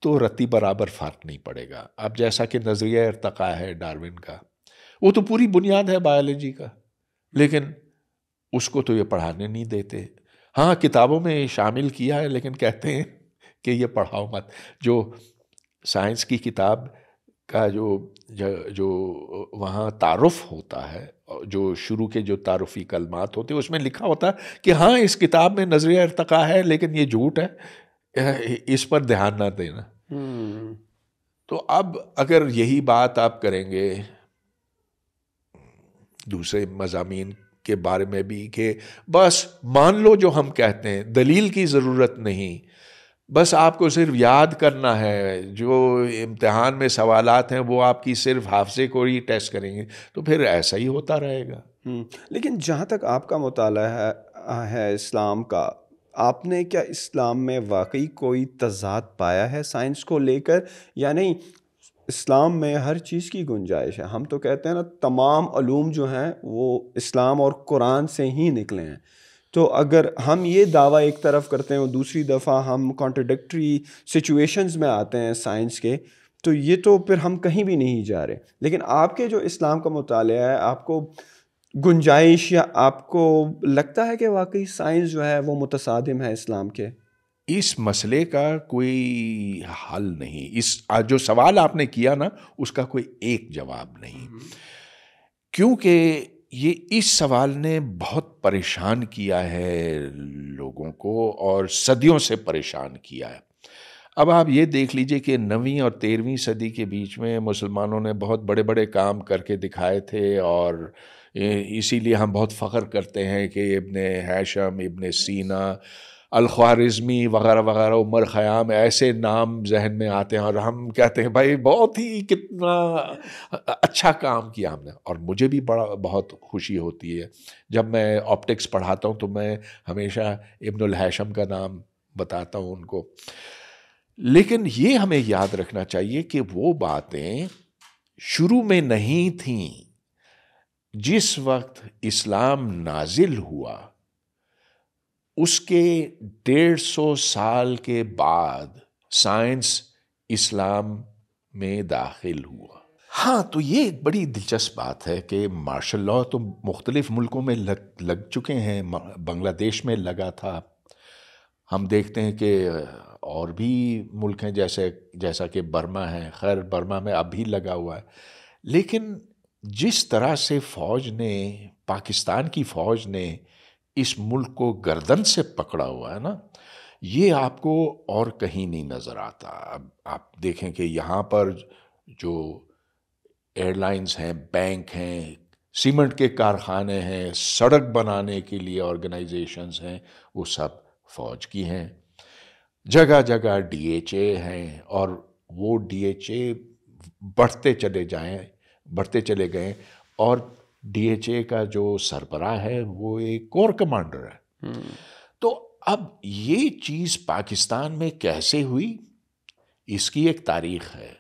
तो रत्ती बराबर फ़र्क नहीं पड़ेगा अब जैसा कि नज़रिया इरतका है डार्विन का वो तो पूरी बुनियाद है बायोलॉजी का लेकिन उसको तो ये पढ़ाने नहीं देते हाँ किताबों में शामिल किया है लेकिन कहते हैं कि ये पढ़ाओ मत जो साइंस की किताब का जो जो वहाँ तारफ़ होता है जो शुरू के जो तारफ़ी कलमात होते हैं उसमें लिखा होता है कि हाँ इस किताब में नजर इरतका है लेकिन ये झूठ है इस पर ध्यान ना देना हम्म। तो अब अगर यही बात आप करेंगे दूसरे मजामी के बारे में भी कि बस मान लो जो हम कहते हैं दलील की ज़रूरत नहीं बस आपको सिर्फ याद करना है जो इम्तहान में सवालात हैं वो आपकी सिर्फ हाफसे को ही टेस्ट करेंगे तो फिर ऐसा ही होता रहेगा हम्म, लेकिन जहाँ तक आपका मताल है, है इस्लाम का आपने क्या इस्लाम में वाकई कोई तजाद पाया है साइंस को लेकर या नहीं इस्लाम में हर चीज़ की गुंजाइश है हम तो कहते हैं ना तमाम अलूम जो हैं वो इस्लाम और कुरान से ही निकले हैं तो अगर हम ये दावा एक तरफ करते हैं और दूसरी दफ़ा हम कॉन्ट्रडिक्ट्री सिचुएशंस में आते हैं साइंस के तो ये तो फिर हम कहीं भी नहीं जा रहे लेकिन आपके जो इस्लाम का मताल है आपको गुंजाइश या आपको लगता है कि वाकई साइंस जो है वो मुतसादम है इस्लाम के इस मसले का कोई हल नहीं इस जो सवाल आपने किया ना उसका कोई एक जवाब नहीं हम्म। क्योंकि ये इस सवाल ने बहुत परेशान किया है लोगों को और सदियों से परेशान किया है अब आप ये देख लीजिए कि नवीं और तेरहवीं सदी के बीच में मुसलमानों ने बहुत बड़े बड़े काम करके दिखाए थे और इसीलिए हम बहुत फ़ख्र करते हैं कि इबन हैशम इबन सीना अलख्वारिज़मी वगैरह वगैरह उमर ख़याम ऐसे नाम जहन में आते हैं और हम कहते हैं भाई बहुत ही कितना अच्छा काम किया हमने और मुझे भी बड़ा बहुत खुशी होती है जब मैं ऑप्टिक्स पढ़ाता हूँ तो मैं हमेशा इब्नुल हैशम का नाम बताता हूँ उनको लेकिन ये हमें याद रखना चाहिए कि वो बातें शुरू में नहीं थी जिस वक्त इस्लाम नाजिल हुआ उसके डेढ़ सौ साल के बाद साइंस इस्लाम में दाखिल हुआ हाँ तो ये एक बड़ी दिलचस्प बात है कि मार्शल लॉ तो मुख्तलिफ़ मुल्कों में लग लग चुके हैं बांग्लादेश में लगा था हम देखते हैं कि और भी मुल्क हैं जैसे जैसा कि बर्मा है खैर बर्मा में अब भी लगा हुआ है लेकिन जिस तरह से फ़ौज ने पाकिस्तान की फ़ौज ने इस मुल्क को गर्दन से पकड़ा हुआ है ना ये आपको और कहीं नहीं नज़र आता अब आप देखें कि यहाँ पर जो एयरलाइंस हैं बैंक हैं सीमेंट के कारखाने हैं सड़क बनाने के लिए ऑर्गेनाइजेशंस हैं वो सब फौज की हैं जगह जगह डीएचए हैं और वो डीएचए बढ़ते चले जाएं बढ़ते चले गए और डीएचए का जो सरबरा है वो एक कोर कमांडर है तो अब ये चीज़ पाकिस्तान में कैसे हुई इसकी एक तारीख है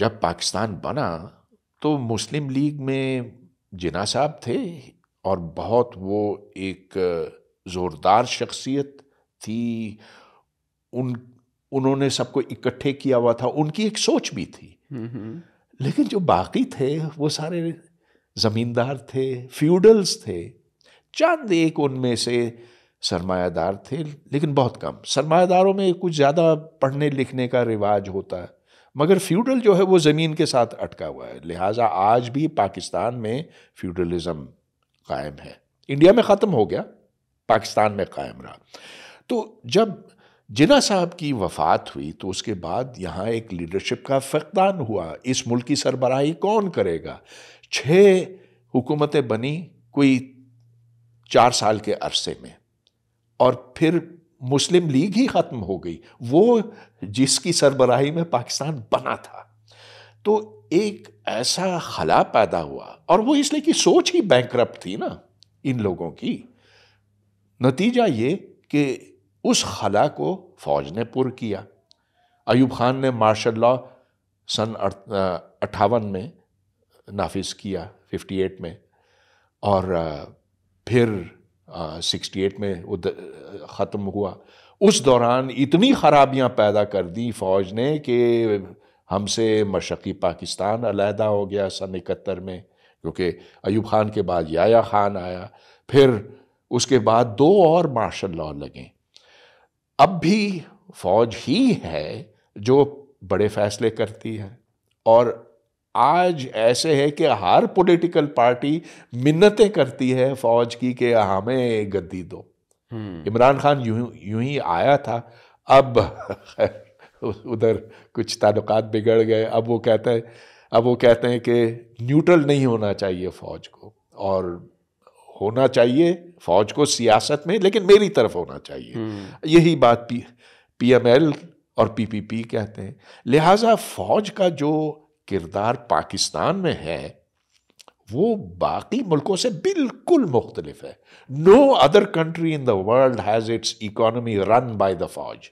जब पाकिस्तान बना तो मुस्लिम लीग में जिना साहब थे और बहुत वो एक ज़ोरदार शख्सियत थी उन उन्होंने सबको इकट्ठे किया हुआ था उनकी एक सोच भी थी हम्म, हम्म। लेकिन जो बाकी थे वो सारे जमींदार थे फ्यूडल्स थे चंद एक उनमें से सरमायादार थे लेकिन बहुत कम सरमायादारों में कुछ ज़्यादा पढ़ने लिखने का रिवाज होता है मगर फ्यूडल जो है वो ज़मीन के साथ अटका हुआ है लिहाजा आज भी पाकिस्तान में फ्यूडलिज़म कायम है इंडिया में ख़त्म हो गया पाकिस्तान में कायम रहा तो जब जिना साहब की वफ़ात हुई तो उसके बाद यहाँ एक लीडरशिप का फ़कदान हुआ इस मुल्क की सरबराही कौन करेगा छह हुकूमतें बनी कोई चार साल के अरसे में और फिर मुस्लिम लीग ही ख़त्म हो गई वो जिसकी सरबराही में पाकिस्तान बना था तो एक ऐसा खला पैदा हुआ और वो इसलिए कि सोच ही बैंक थी ना इन लोगों की नतीजा ये कि उस खला को फौज ने पुर किया अयूब खान ने मार्शल लॉ सन अठावन में नाफिज किया 58 में और फिर 68 में वो ख़त्म हुआ उस दौरान इतनी ख़राबियाँ पैदा कर दी फ़ौज ने कि हमसे मशक़ी पाकिस्तान अलहदा हो गया सन इकहत्तर में क्योंकि अयूब ख़ान के बाद याया ख़ान आया फिर उसके बाद दो और मार्शल लॉ लगे अब भी फ़ौज ही है जो बड़े फ़ैसले करती है और आज ऐसे है कि हर पॉलिटिकल पार्टी मिन्नतें करती है फौज की कि हमें गद्दी दो हम्म। इमरान खान यूं यूं ही आया था अब उधर कुछ ताल्लुक बिगड़ गए अब वो कहते हैं अब वो कहते हैं कि न्यूट्रल नहीं होना चाहिए फौज को और होना चाहिए फौज को सियासत में लेकिन मेरी तरफ होना चाहिए हम्म। यही बात पी पीएमएल और पीपीपी कहते हैं लिहाजा फौज का जो किरदार पाकिस्तान में है वो बाकी मुल्कों से बिल्कुल मुख्तलिफ है no other country in the world has its economy run by the फौज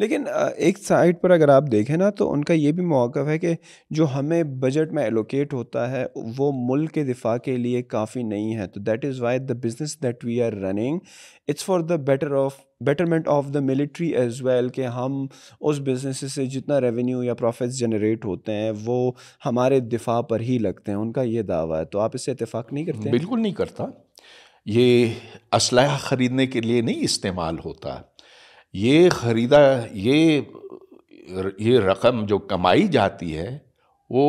लेकिन एक साइड पर अगर आप देखें ना तो उनका ये भी मौक़ है कि जो हमें बजट में एलोकेट होता है वो मुल्क के दिफा के लिए काफ़ी नहीं है तो that is why the business that we are running it's for the better of betterment of the military as well कि हम उस बिज़नेस से जितना रेवेन्यू या प्रॉफिट्स जनरेट होते हैं वो हमारे दिफा पर ही लगते हैं उनका ये दावा है तो आप इससे इतफाक़ नहीं करते बिल्कुल नहीं करता ये असलाह ख़रीदने के लिए नहीं इस्तेमाल होता ये ख़रीदा ये ये रकम जो कमाई जाती है वो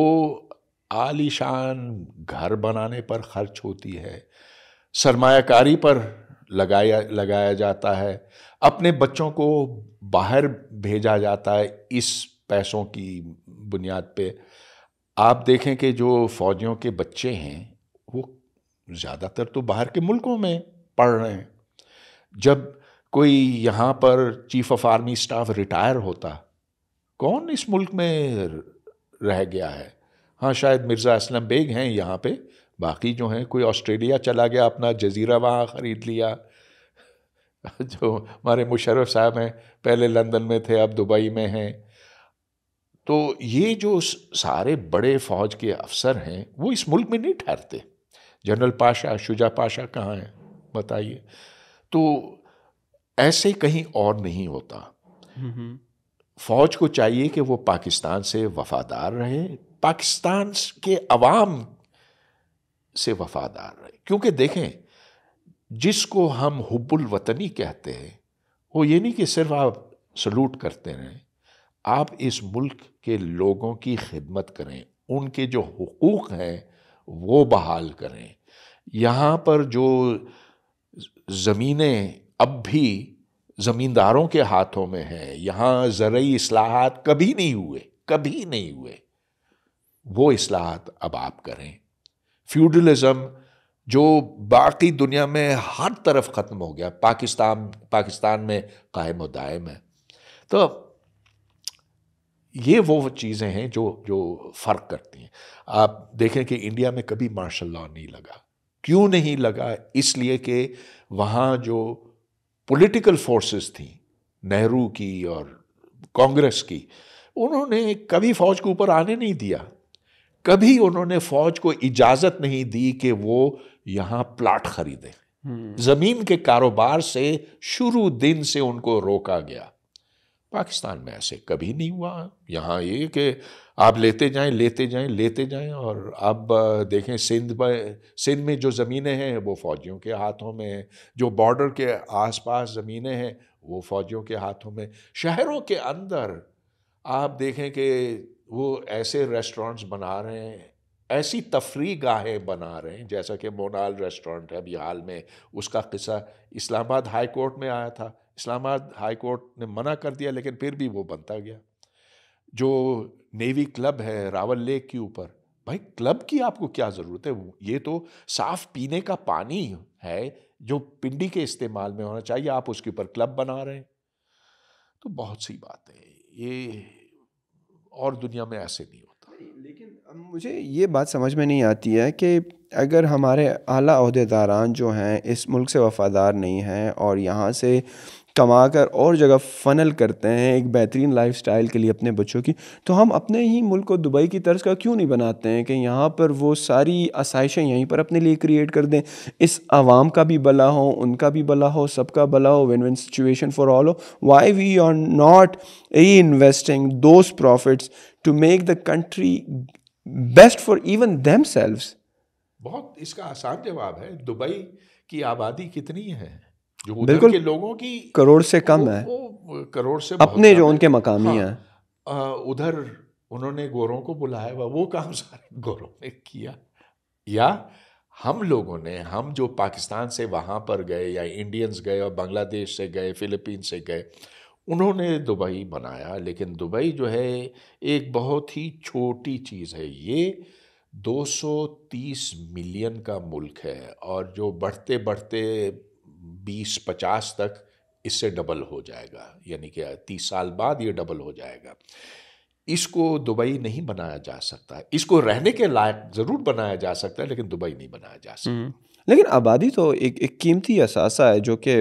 आलीशान घर बनाने पर खर्च होती है सरमाकारी पर लगाया लगाया जाता है अपने बच्चों को बाहर भेजा जाता है इस पैसों की बुनियाद पे आप देखें कि जो फौजियों के बच्चे हैं वो ज़्यादातर तो बाहर के मुल्कों में पढ़ रहे हैं जब कोई यहाँ पर chief of army staff retire होता कौन इस मुल्क में रह गया है हाँ शायद मिर्ज़ा असलम बेग हैं यहाँ पे बाकी जो हैं कोई ऑस्ट्रेलिया चला गया अपना जजीरा वहाँ ख़रीद लिया जो हमारे मुशरफ साहब हैं पहले लंदन में थे अब दुबई में हैं तो ये जो सारे बड़े फ़ौज के अफसर हैं वो इस मुल्क में नहीं ठहरते जनरल पाशा शुजा पाशा कहाँ हैं बताइए तो ऐसे कहीं और नहीं होता हम्म, हम्म। फ़ौज को चाहिए कि वो पाकिस्तान से वफादार रहे पाकिस्तान के अवाम से वफादार रहे क्योंकि देखें जिसको हम हुबुल वतनी कहते हैं वो ये नहीं कि सिर्फ आप सलूट करते रहें आप इस मुल्क के लोगों की खिदमत करें उनके जो हकूक़ हैं वो बहाल करें यहाँ पर जो ज़मीनें अब भी ज़मींदारों के हाथों में हैं यहाँ ज़रूरी असलाहत कभी नहीं हुए कभी नहीं हुए वो असलाहत अब आप करें फ्यूडलिज़म जो बाकी दुनिया में हर तरफ ख़त्म हो गया पाकिस्तान पाकिस्तान में कायम व दायम है तो ये वो चीज़ें हैं जो जो फ़र्क करती हैं आप देखें कि इंडिया में कभी मार्शल लॉ नहीं लगा क्यों नहीं लगा इसलिए कि वहाँ जो पॉलिटिकल फोर्सेस थी नेहरू की और कांग्रेस की उन्होंने कभी फ़ौज के ऊपर आने नहीं दिया कभी उन्होंने फौज को इजाजत नहीं दी कि वो यहाँ प्लाट खरीदे हम्म। जमीन के कारोबार से शुरू दिन से उनको रोका गया पाकिस्तान में ऐसे कभी नहीं हुआ यहाँ ये कि आप लेते जाएं लेते जाएं लेते जाएं और अब देखें सिंध में सिंध में जो ज़मीनें हैं वो फौजियों के हाथों में हैं जो बॉर्डर के आसपास ज़मीनें हैं वो फौजियों के हाथों में शहरों के अंदर आप देखें कि वो ऐसे रेस्टोरेंट्स बना रहे हैं ऐसी तफरी गाहें बना रहे हैं जैसा कि मोनाल रेस्टोरेंट है अभी हाल में उसका किस्सा इस्लामाबाद हाई कोर्ट में आया था इस्लामाबाद हाई कोर्ट ने मना कर दिया लेकिन फिर भी वो बनता गया जो नेवी क्लब है रावल लेक के ऊपर भाई क्लब की आपको क्या ज़रूरत है ये तो साफ़ पीने का पानी है जो पिंडी के इस्तेमाल में होना चाहिए आप उसके ऊपर क्लब बना रहे हैं तो बहुत सी बातें ये और दुनिया में ऐसे नहीं होता लेकिन मुझे ये बात समझ में नहीं आती है कि अगर हमारे आला अहदेदारान जो हैं इस मुल्क से वफ़ादार नहीं हैं और यहाँ से कमा कर और जगह फ़नल करते हैं एक बेहतरीन लाइफ स्टाइल के लिए अपने बच्चों की तो हम अपने ही मुल्क को दुबई की तर्ज का क्यों नहीं बनाते हैं कि यहाँ पर वो सारी आसाइशें यहीं पर अपने लिए क्रिएट कर दें इस आवाम का भी भला हो उनका भी भला हो सबका भला हो win win situation for all हो why we are not reinvesting those profits to make the country best for even them बहुत इसका आसान जवाब है दुबई की आबादी कितनी है जो बिल्कुल के लोगों की करोड़ से कम वो, है वो करोड़ से अपने जो उनके मकामी हाँ, हैं उधर उन्होंने गोरों को बुलाया हुआ वो काम सारे गोरों ने किया या हम लोगों ने हम जो पाकिस्तान से वहाँ पर गए या इंडियंस गए और बांग्लादेश से गए फिलिपीन से गए उन्होंने दुबई बनाया लेकिन दुबई जो है एक बहुत ही छोटी चीज़ है ये 230 मिलियन का मुल्क है और जो बढ़ते बढ़ते बीस पचास तक इससे डबल हो जाएगा यानी कि तीस साल बाद ये डबल हो जाएगा इसको दुबई नहीं बनाया जा सकता इसको रहने के लायक ज़रूर बनाया जा सकता है लेकिन दुबई नहीं बनाया जा सकता हम्म। लेकिन आबादी तो एक एक कीमती असासा है जो कि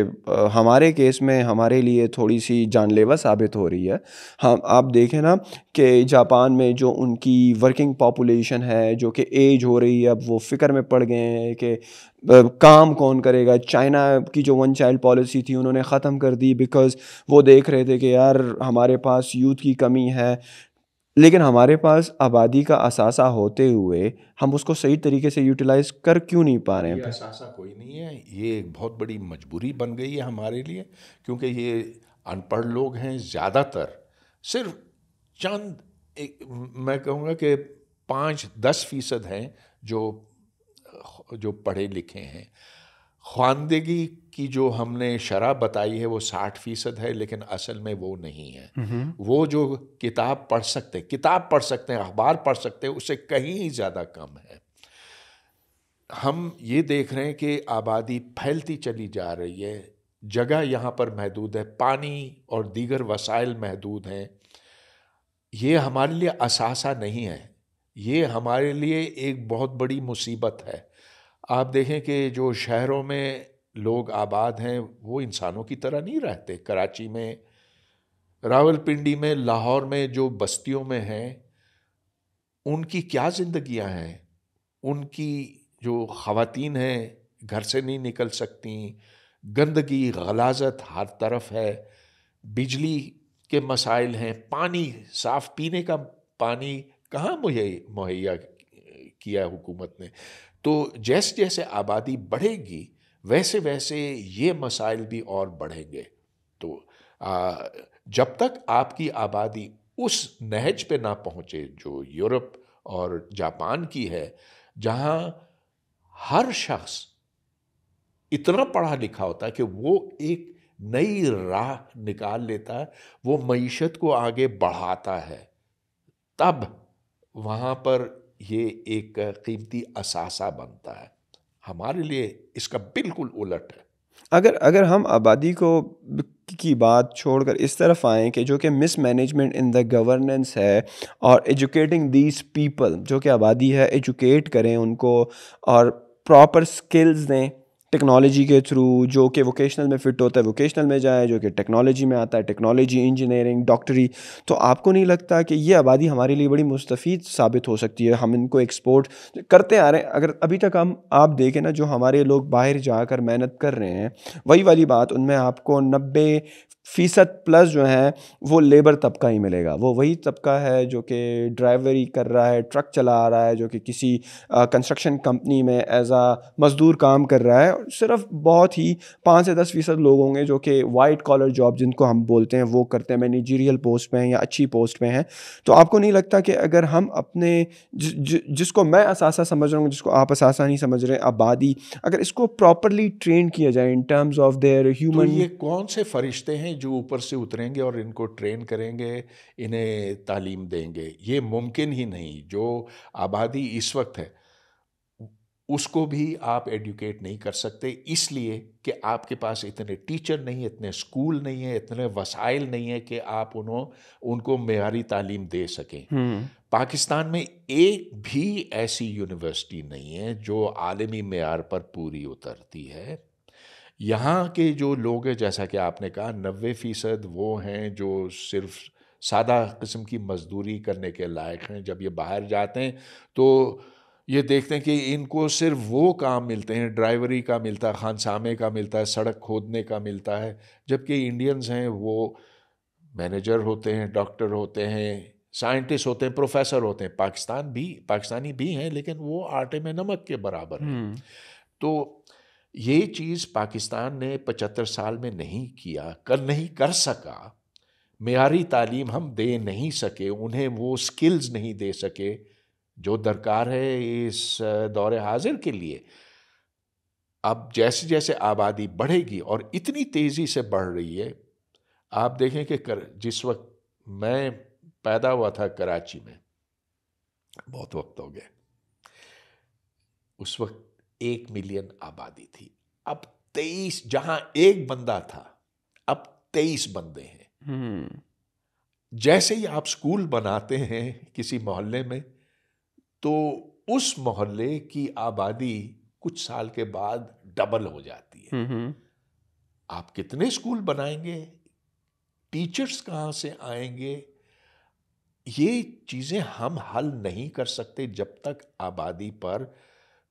हमारे केस में हमारे लिए थोड़ी सी जानलेवा साबित हो रही है हम आप देखें ना कि जापान में जो उनकी वर्किंग पॉपुलेशन है जो कि एज हो रही है अब वो फ़िक्र में पड़ गए हैं कि काम कौन करेगा चाइना की जो वन चाइल्ड पॉलिसी थी उन्होंने ख़त्म कर दी बिकॉज़ वो देख रहे थे कि यार हमारे पास यूथ की कमी है लेकिन हमारे पास आबादी का असासा होते हुए हम उसको सही तरीके से यूटिलाइज कर क्यों नहीं पा रहे हैं असासा कोई नहीं है ये एक बहुत बड़ी मजबूरी बन गई है हमारे लिए क्योंकि ये अनपढ़ लोग हैं ज़्यादातर सिर्फ चंद एक मैं कहूँगा कि पाँच दस फीसद हैं जो जो पढ़े लिखे हैं ख्वानदगी की जो हमने शराब बताई है वो साठ फीसद है लेकिन असल में वो नहीं है वो जो किताब पढ़ सकते किताब पढ़ सकते हैं अखबार पढ़ सकते हैं उससे कहीं ज़्यादा कम है हम ये देख रहे हैं कि आबादी फैलती चली जा रही है जगह यहाँ पर महदूद है पानी और दीगर वसाइल महदूद हैं ये हमारे लिए असासा नहीं है ये हमारे लिए एक बहुत बड़ी मुसीबत है आप देखें कि जो शहरों में लोग आबाद हैं वो इंसानों की तरह नहीं रहते कराची में रावलपिंडी में लाहौर में जो बस्तियों में हैं उनकी क्या जिंदगियां हैं उनकी जो ख़वातीन हैं घर से नहीं निकल सकती गंदगी गलाजत हर तरफ है बिजली के मसाइल हैं पानी साफ़ पीने का पानी कहाँ मुहैया मुहैया किया हुकूमत ने तो जैसे जैसे आबादी बढ़ेगी वैसे वैसे ये मसाइल भी और बढ़ेंगे तो आ, जब तक आपकी आबादी उस नहज पे ना पहुँचे जो यूरोप और जापान की है जहाँ हर शख्स इतना पढ़ा लिखा होता है कि वो एक नई राह निकाल लेता है वो मीशत को आगे बढ़ाता है तब वहाँ पर ये एक कीमती असासा बनता है हमारे लिए इसका बिल्कुल उलट है अगर अगर हम आबादी को की बात छोड़कर इस तरफ आएँ कि जो कि mismanagement in the governance है और एजुकेटिंग दीज पीपल जो कि आबादी है एजुकेट करें उनको और प्रॉपर स्किल्स दें टेक्नोलॉजी के थ्रू जो कि वोकेशनल में फ़िट होता है वोकेशनल में जाए जो कि टेक्नोलॉजी में आता है टेक्नोलॉजी इंजीनियरिंग डॉक्टरी तो आपको नहीं लगता कि ये आबादी हमारे लिए बड़ी मुस्तफ़ साबित हो सकती है हम इनको एक्सपोर्ट करते आ रहे हैं अगर अभी तक हम आप देखें ना जो हमारे लोग बाहर जाकर मेहनत कर रहे हैं वही वाली बात उनमें आपको नब्बे फ़ीसद प्लस जो है वो लेबर तबका ही मिलेगा वो वही तबका है जो कि ड्राइवरी कर रहा है ट्रक चला रहा है जो कि किसी कंस्ट्रक्शन कंपनी में एज आ मज़दूर काम कर रहा है सिर्फ बहुत ही पाँच से दस फ़ीसद लोग होंगे जो कि वाइट कॉलर जॉब जिनको हम बोलते हैं वो करते हैं मैनेजीरियल पोस्ट में हैं या अच्छी पोस्ट में हैं तो आपको नहीं लगता कि अगर हम अपने ज, ज, जिसको मैं असासा समझ रहा हूँ जिसको आप असासा नहीं समझ रहे आबादी अगर इसको प्रॉपरली ट्रेन किया जाए in terms of their human ये कौन से फरिश्ते हैं जो ऊपर से उतरेंगे और इनको ट्रेन करेंगे इन्हें तालीम देंगे ये मुमकिन ही नहीं जो आबादी इस वक्त है उसको भी आप एडुकेट नहीं कर सकते इसलिए कि आपके पास इतने टीचर नहीं इतने स्कूल नहीं है इतने वसाइल नहीं है कि आप उन्हों उनको मैारी तालीम दे सकें हम्म। पाकिस्तान में एक भी ऐसी यूनिवर्सिटी नहीं है जो आलमी मैार पर पूरी उतरती है यहाँ के जो लोग हैं जैसा कि आपने कहा नबे फ़ीसद वो हैं जो सिर्फ सादा किस्म की मजदूरी करने के लायक हैं जब ये बाहर जाते हैं तो ये देखते हैं कि इनको सिर्फ वो काम मिलते हैं ड्राइवरी का मिलता है खानसामे का मिलता है सड़क खोदने का मिलता है जबकि इंडियंस हैं वो मैनेजर होते हैं डॉक्टर होते हैं साइंटिस्ट होते हैं प्रोफेसर होते हैं पाकिस्तान भी पाकिस्तानी भी हैं लेकिन वो आटे में नमक के बराबर हैं हम्म। तो ये चीज़ पाकिस्तान ने पचहत्तर साल में नहीं किया कर नहीं कर सका मैारी तालीम हम दे नहीं सके उन्हें वो स्किल्स नहीं दे सके जो दरकार है इस दौर हाजिर के लिए अब जैसे जैसे आबादी बढ़ेगी और इतनी तेज़ी से बढ़ रही है आप देखें कि कर जिस वक्त मैं पैदा हुआ था कराची में बहुत वक्त हो गया उस वक्त एक मिलियन आबादी थी अब तेईस जहां एक बंदा था अब तेईस बंदे हैं हम्म। जैसे ही आप स्कूल बनाते हैं किसी मोहल्ले में तो उस मोहल्ले की आबादी कुछ साल के बाद डबल हो जाती है हम्म, हम्म। आप कितने स्कूल बनाएंगे टीचर्स कहां से आएंगे ये चीज़ें हम हल नहीं कर सकते जब तक आबादी पर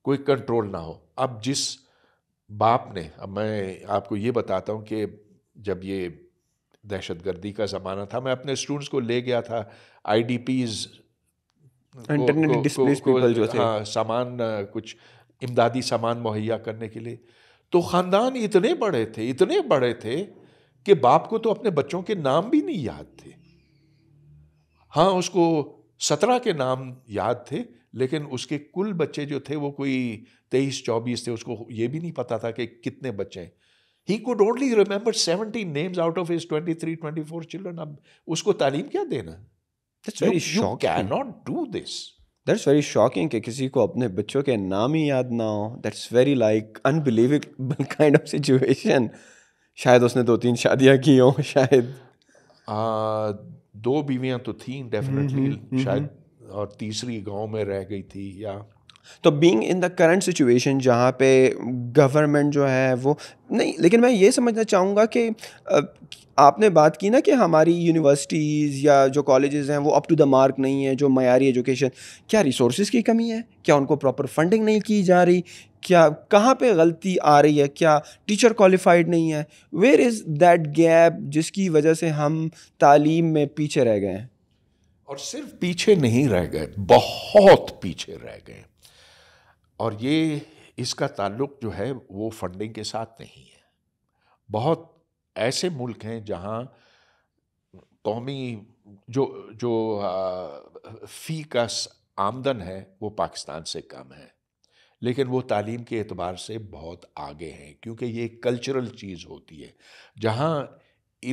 कोई कंट्रोल ना हो अब जिस बाप ने अब मैं आपको ये बताता हूँ कि जब ये दहशतगर्दी का ज़माना था मैं अपने स्टूडेंट्स को ले गया था आई डी पीज़ हाँ सामान कुछ इमदादी सामान मुहैया करने के लिए तो ख़ानदान इतने बड़े थे इतने बड़े थे कि बाप को तो अपने बच्चों के नाम भी नहीं याद थे हाँ उसको सत्रह के नाम याद थे लेकिन उसके कुल बच्चे जो थे वो कोई तेईस चौबीस थे उसको ये भी नहीं पता था कि कितने बच्चे हैं he could only remember seventeen names out of his twenty three twenty four children अब उसको तालीम क्या देना can not do this that's very shocking कि किसी को अपने बच्चों के नाम ही याद ना हो that's very like unbelievable kind of situation शायद उसने दो तीन शादियां की हों शायद आ, दो बीवियां तो थी डेफिनेटली mm-hmm, mm-hmm। शायद और तीसरी गांव में रह गई थी या तो being in the current situation जहाँ पे गवर्नमेंट जो है वो नहीं लेकिन मैं ये समझना चाहूँगा कि आपने बात की ना कि हमारी यूनिवर्सिटीज़ या जो कॉलेजेस हैं वो अप टू द मार्क नहीं है जो मैारी एजुकेशन क्या रिसोर्स की कमी है क्या उनको प्रॉपर फंडिंग नहीं की जा रही क्या कहाँ पे गलती आ रही है क्या टीचर क्वालिफाइड नहीं है वेयर इज़ दैट गैप जिसकी वजह से हम तालीम में पीछे रह गए हैं और सिर्फ पीछे नहीं रह गए बहुत पीछे रह गए और ये इसका ताल्लुक जो है वो फंडिंग के साथ नहीं है बहुत ऐसे मुल्क हैं जहाँ कौमी जो जो फ़ी का आमदन है वो पाकिस्तान से कम है लेकिन वो तालीम के अतबार से बहुत आगे हैं क्योंकि ये कल्चरल चीज़ होती है जहाँ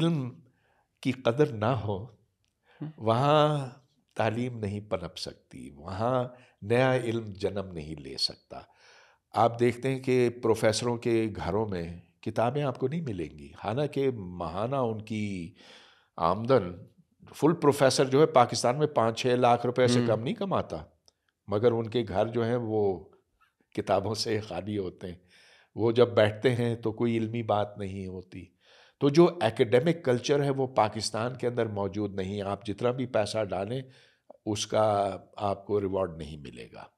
इल्म की कदर ना हो वहाँ तालीम नहीं पनप सकती वहाँ नया इल्म जन्म नहीं ले सकता आप देखते हैं कि प्रोफेसरों के घरों में किताबें आपको नहीं मिलेंगी हालांकि महाना उनकी आमदन फुल प्रोफेसर जो है पाकिस्तान में पाँच छः लाख रुपए से कम हम्म। नहीं कमाता मगर उनके घर जो हैं वो किताबों से खाली होते हैं वो जब बैठते हैं तो कोई इल्मी बात नहीं होती तो जो एकेडमिक कल्चर है वो पाकिस्तान के अंदर मौजूद नहीं आप जितना भी पैसा डालें उसका आपको रिवॉर्ड नहीं मिलेगा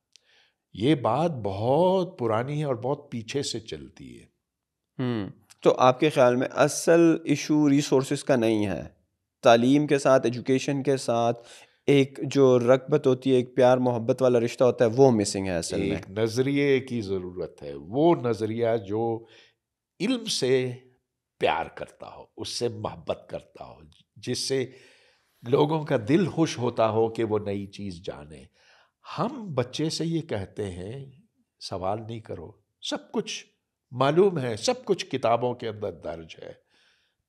ये बात बहुत पुरानी है और बहुत पीछे से चलती है हम्म, तो आपके ख्याल में असल इशू रिसोर्स का नहीं है तालीम के साथ एजुकेशन के साथ एक जो रगबत होती है एक प्यार मोहब्बत वाला रिश्ता होता है वो मिसिंग है असल एक नज़रिए की ज़रूरत है वो नज़रिया जो इल्म से प्यार करता हो उससे मोहब्बत करता हो जिससे लोगों का दिल खुश होता हो कि वो नई चीज़ जाने हम बच्चे से ये कहते हैं सवाल नहीं करो सब कुछ मालूम है सब कुछ किताबों के अंदर दर्ज है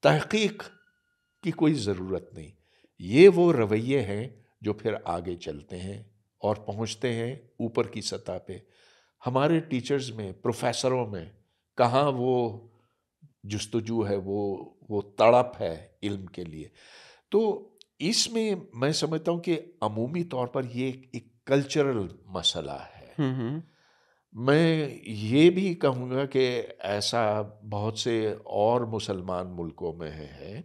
तहकीक की कोई ज़रूरत नहीं ये वो रवैये हैं जो फिर आगे चलते हैं और पहुंचते हैं ऊपर की सतह पे हमारे टीचर्स में प्रोफेसरों में कहाँ वो जस्तजू है वो वो तड़प है इल्म के लिए तो इसमें मैं समझता हूँ कि अमूमी तौर पर ये एक कल्चरल मसला है हम्म, हम्म। मैं ये भी कहूँगा कि ऐसा बहुत से और मुसलमान मुल्कों में है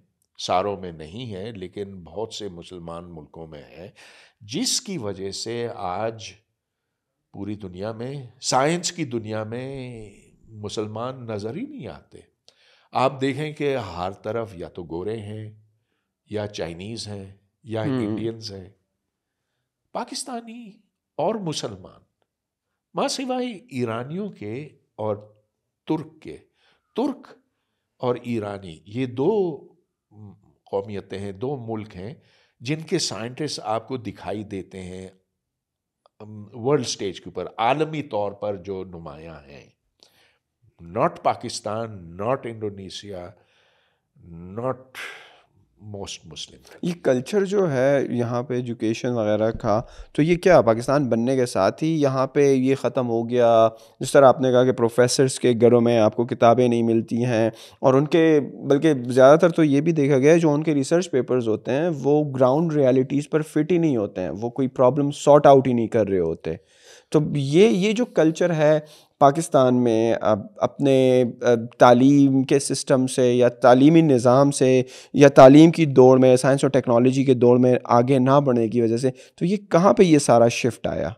सारों में नहीं है लेकिन बहुत से मुसलमान मुल्कों में है जिसकी वजह से आज पूरी दुनिया में साइंस की दुनिया में मुसलमान नज़र ही नहीं आते आप देखें कि हर तरफ या तो गोरे हैं या चाइनीज़ हैं या हम्म। इंडियंस हैं पाकिस्तानी और मुसलमान माँ सिवाय ईरानियों के और तुर्क के तुर्क और ईरानी ये दो कौमियतें हैं दो मुल्क हैं जिनके साइंटिस्ट आपको दिखाई देते हैं वर्ल्ड स्टेज के ऊपर आलमी तौर पर जो नुमायाँ हैं not Pakistan, not Indonesia, not most Muslim ये कल्चर जो है यहाँ पे एजुकेशन वगैरह का तो ये क्या पाकिस्तान बनने के साथ ही यहाँ पे ये ख़त्म हो गया जिस तरह आपने कहा कि प्रोफेसर्स के घरों में आपको किताबें नहीं मिलती हैं और उनके बल्कि ज़्यादातर तो ये भी देखा गया है जो उनके रिसर्च पेपर्स होते हैं वो ग्राउंड रियलिटीज़ पर फिट ही नहीं होते हैं वो कोई प्रॉब्लम सॉर्ट आउट ही नहीं कर रहे होते तो ये ये जो कल्चर है पाकिस्तान में अब अपने तालीम के सिस्टम से या तालीमी निज़ाम से या तालीम की दौड़ में साइंस और टेक्नोलॉजी के दौड़ में आगे ना बढ़ने की वजह से तो ये कहाँ पे ये सारा शिफ्ट आया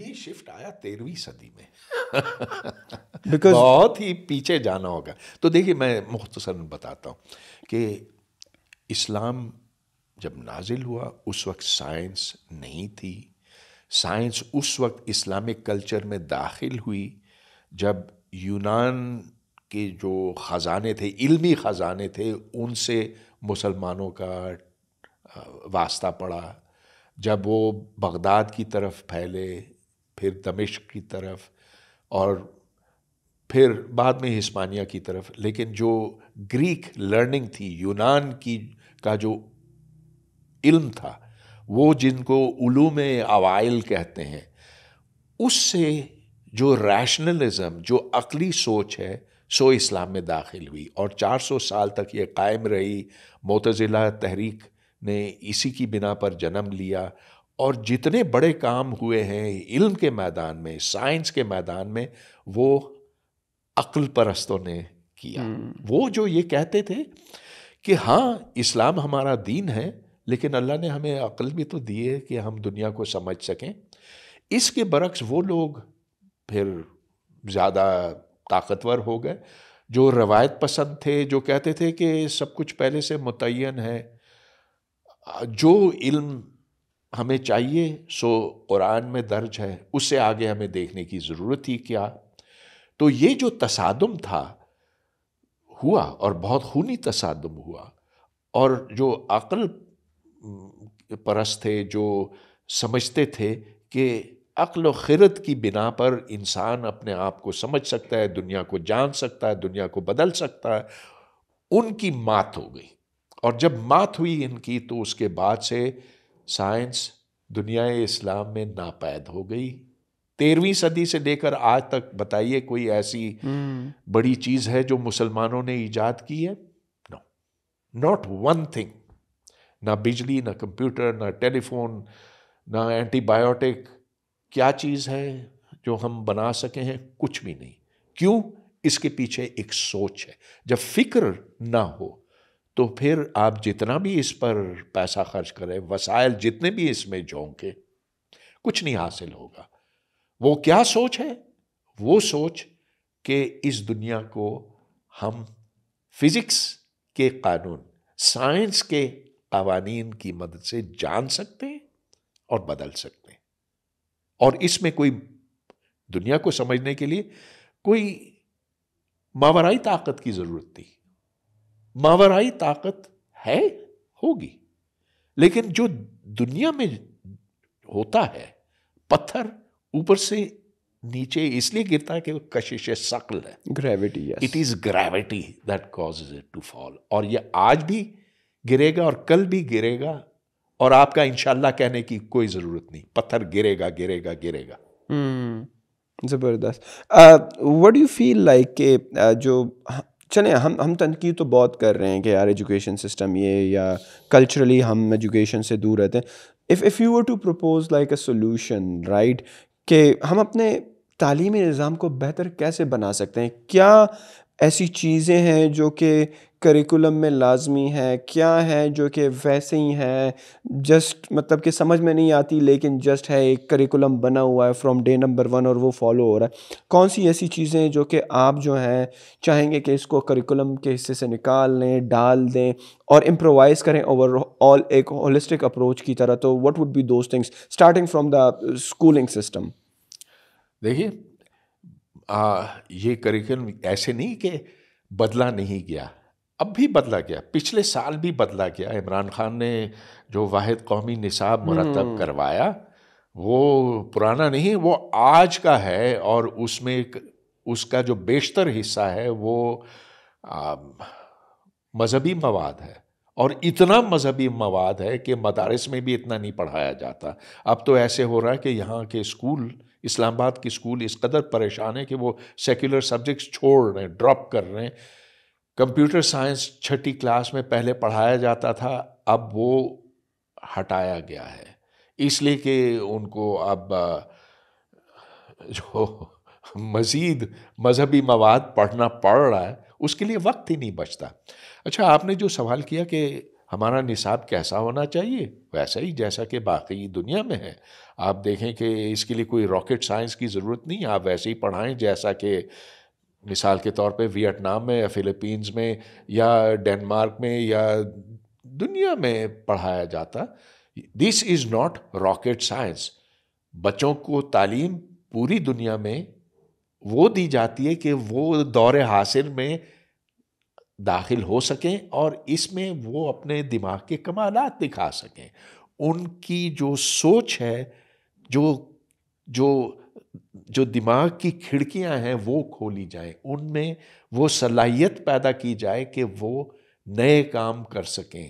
ये शिफ्ट आया तेरहवीं सदी में बिकॉज बहुत ही पीछे जाना होगा तो देखिए मैं मुख्तसर बताता हूँ कि इस्लाम जब नाजिल हुआ उस वक्त साइंस नहीं थी साइंस उस वक्त इस्लामिक कल्चर में दाखिल हुई जब यूनान के जो ख़ज़ाने थे इल्मी ख़ज़ाने थे उनसे मुसलमानों का वास्ता पड़ा जब वो बगदाद की तरफ फैले फिर दमिश्क की तरफ और फिर बाद में हिस्पानिया की तरफ लेकिन जो ग्रीक लर्निंग थी यूनान की का जो इल्म था वो जिनको उलू में अवाइल कहते हैं उससे जो रैशनलिज्म जो अकली सोच है सो इस्लाम में दाखिल हुई और 400 साल तक ये कायम रही मोतज़िला तहरीक ने इसी की बिना पर जन्म लिया और जितने बड़े काम हुए हैं इल्म के मैदान में साइंस के मैदान में वो अक्ल परस्तों ने किया हम्म। वो जो ये कहते थे कि हाँ इस्लाम हमारा दीन है लेकिन अल्लाह ने हमें अक्ल भी तो दी है कि हम दुनिया को समझ सकें इसके बरक्स वो लोग फिर ज़्यादा ताकतवर हो गए जो रवायत पसंद थे जो कहते थे कि सब कुछ पहले से मुतन है जो इल्म हमें चाहिए सो कुरान में दर्ज है उससे आगे हमें देखने की ज़रूरत ही क्या तो ये जो तसादम था हुआ और बहुत खूनी तसादम हुआ और जो अक्ल परस थे जो समझते थे कि अक्ल खिरत की बिना पर इंसान अपने आप को समझ सकता है दुनिया को जान सकता है दुनिया को बदल सकता है उनकी मात हो गई और जब मात हुई इनकी तो उसके बाद से साइंस दुनिया इस्लाम में नापैद हो गई तेरहवीं सदी से लेकर आज तक बताइए कोई ऐसी हम्म। बड़ी चीज़ है जो मुसलमानों ने ईजाद की है नो नॉट वन थिंग ना बिजली ना कंप्यूटर ना टेलीफोन ना एंटीबायोटिक क्या चीज़ है जो हम बना सके हैं कुछ भी नहीं क्यों इसके पीछे एक सोच है जब फिक्र ना हो तो फिर आप जितना भी इस पर पैसा खर्च करें वसायल जितने भी इसमें झोंके कुछ नहीं हासिल होगा वो क्या सोच है वो सोच कि इस दुनिया को हम फिज़िक्स के कानून साइंस के कवानीन की मदद से जान सकते हैं और बदल सकते हैं और इसमें कोई दुनिया को समझने के लिए कोई मावराई ताकत की ज़रूरत थी मावराई ताकत है होगी लेकिन जो दुनिया में होता है पत्थर ऊपर से नीचे इसलिए गिरता है कि वो कशिश सकल है gravity it is gravity that cause it to fall और ये आज भी गिरेगा और कल भी गिरेगा और आपका इनशाला कहने की कोई ज़रूरत नहीं पत्थर गिरेगा गिरेगा गिरेगा ज़बरदस्त वट यू फील लाइक के uh, जो चले हम हम तनकी तो बहुत कर रहे हैं कि यार एजुकेशन सिस्टम ये या कल्चरली हम एजुकेशन से दूर रहते हैं if if you were to propose like a solution right कि हम अपने तालीमी निज़ाम को बेहतर कैसे बना सकते हैं क्या ऐसी चीज़ें हैं जो कि करिकुलम में लाजमी है क्या है जो कि वैसे ही है जस्ट मतलब कि समझ में नहीं आती लेकिन जस्ट है एक करिकुलम बना हुआ है फ्रॉम डे नंबर वन और वो फॉलो हो रहा है कौन सी ऐसी चीज़ें जो कि आप जो हैं चाहेंगे कि इसको करिकुलम के हिस्से से निकाल लें डाल दें और इम्प्रोवाइज़ करें ओवरऑल एक होलिस्टिक अप्रोच की तरह तो what would be those things starting from the schooling system देखिए ये करिकुलम ऐसे नहीं कि बदला नहीं गया अब भी बदला गया पिछले साल भी बदला गया इमरान खान ने जो वाहिद कौमी निसाब मरतब हम्म। करवाया वो पुराना नहीं वो आज का है और उसमें उसका जो बेशतर हिस्सा है वो मजहबी मवाद है और इतना मजहबी मवाद है कि मदारस में भी इतना नहीं पढ़ाया जाता अब तो ऐसे हो रहा है कि यहाँ के स्कूल इस्लामाबाद के स्कूल इस कदर परेशान है कि वो सेक्युलर सब्जेक्ट्स छोड़ रहे हैं ड्रॉप कर रहे हैं कंप्यूटर साइंस छठी क्लास में पहले पढ़ाया जाता था अब वो हटाया गया है इसलिए कि उनको अब जो मज़ीद मजहबी मवाद पढ़ना पड़ रहा है उसके लिए वक्त ही नहीं बचता अच्छा आपने जो सवाल किया कि हमारा निसाब कैसा होना चाहिए वैसा ही जैसा कि बाकी दुनिया में है आप देखें कि इसके लिए कोई रॉकेट साइंस की ज़रूरत नहीं आप वैसे ही पढ़ाएं जैसा कि मिसाल के तौर पे वियतनाम में या फिलीपींस में या डेनमार्क में या दुनिया में पढ़ाया जाता this is not rocket science बच्चों को तालीम पूरी दुनिया में वो दी जाती है कि वो दौर हासिल में दाखिल हो सकें और इसमें वो अपने दिमाग के कमाल दिखा सकें उनकी जो सोच है जो जो जो दिमाग की खिड़कियां हैं वो खोली जाएं उनमें वो सलाहियत पैदा की जाए कि वो नए काम कर सकें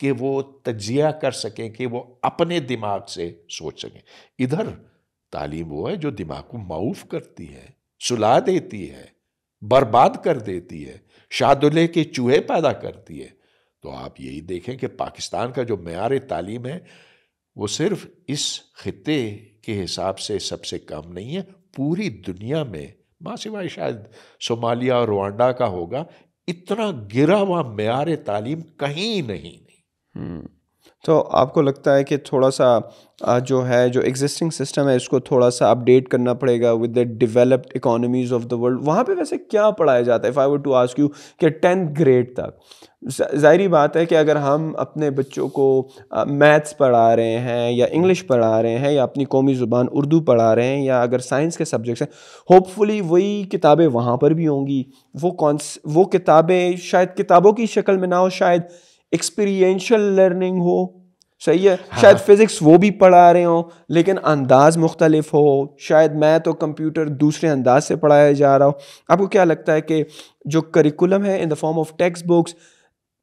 कि वो तजिया कर सकें कि वो अपने दिमाग से सोच सकें इधर तालीम वो है जो दिमाग को माउफ करती है सुला देती है बर्बाद कर देती है शादुल्ले के चूहे पैदा करती है तो आप यही देखें कि पाकिस्तान का जो मैार तालीम है वो सिर्फ इस खत्े के हिसाब से सबसे कम नहीं है पूरी दुनिया में माँ सिवाय शायद सोमालिया और रवांडा का होगा इतना गिरा हुआ मैार तालीम कहीं नहीं, नहीं। हम्म। तो आपको लगता है कि थोड़ा सा जो है जो एग्जिस्टिंग सिस्टम है इसको थोड़ा सा अपडेट करना पड़ेगा with the developed economies of the world वहाँ पे वैसे क्या पढ़ाया जाता है if I would to ask you कि टेंथ ग्रेड तक ज़ाहरी बात है कि अगर हम अपने बच्चों को मैथ्स पढ़ा रहे हैं या इंग्लिश पढ़ा रहे हैं या अपनी कौमी ज़ुबान उर्दू पढ़ा रहे हैं या अगर साइंस के सब्जेक्ट्स हैं होपफुली वही किताबें वहाँ पर भी होंगी वो कौन वो किताबें शायद किताबों की शक्ल में ना हो शायद एक्सपीरियंशल लर्निंग हो सही है हाँ। शायद फिज़िक्स वो भी पढ़ा रहे हो लेकिन अंदाज मुख्तलिफ हो शायद मैं तो कंप्यूटर दूसरे अंदाज से पढ़ाया जा रहा हो आपको क्या लगता है कि जो करिकुलम है in the form of text books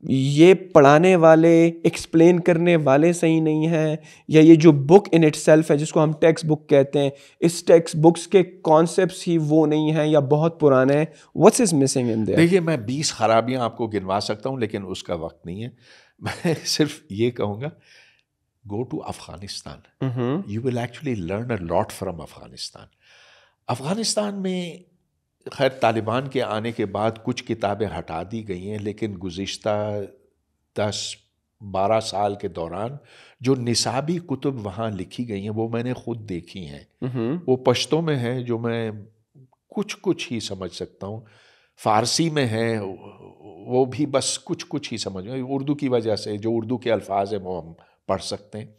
ये पढ़ाने वाले एक्सप्लेन करने वाले सही नहीं हैं या ये जो बुक इन इट सेल्फ है जिसको हम टेक्स्ट बुक कहते हैं इस टेक्स्ट बुक्स के कॉन्सेप्ट ही वो नहीं हैं या बहुत पुराने हैं व्हाट्स इज मिसिंग इन देखिए मैं बीस खराबियाँ आपको गिनवा सकता हूँ लेकिन उसका वक्त नहीं है मैं सिर्फ ये कहूँगा go to Afghanistan you will actually learn a lot from Afghanistan Afghanistan में खैर तालिबान के आने के बाद कुछ किताबें हटा दी गई हैं लेकिन गुज्त दस बारह साल के दौरान जो निसाबी कुतुब वहाँ लिखी गई हैं वो मैंने खुद देखी हैं हम्म। वो पश्तों में हैं जो मैं कुछ कुछ ही समझ सकता हूँ फ़ारसी में है वो भी बस कुछ कुछ ही समझ में उर्दू की वजह से जो उर्दू के अल्फाज हैं वो हम पढ़ सकते हैं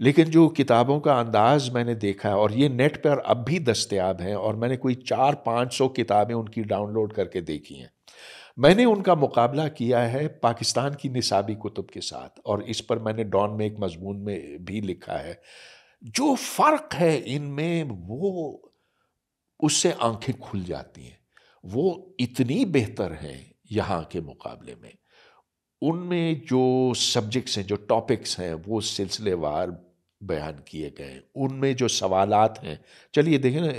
लेकिन जो किताबों का अंदाज़ मैंने देखा है और ये नेट पर अब भी दस्तियाब हैं और मैंने कोई चार पाँच सौ किताबें उनकी डाउनलोड करके देखी हैं मैंने उनका मुकाबला किया है पाकिस्तान की निसाबी कुतुब के साथ और इस पर मैंने डॉन में एक मजमून में भी लिखा है जो फ़र्क है इनमें वो उससे आंखें खुल जाती हैं वो इतनी बेहतर हैं यहाँ के मुकाबले में उनमें जो सब्जेक्ट्स हैं जो टॉपिक्स हैं वो सिलसिलेवार बयान किए गए उनमें जो सवालात हैं चलिए देखें ना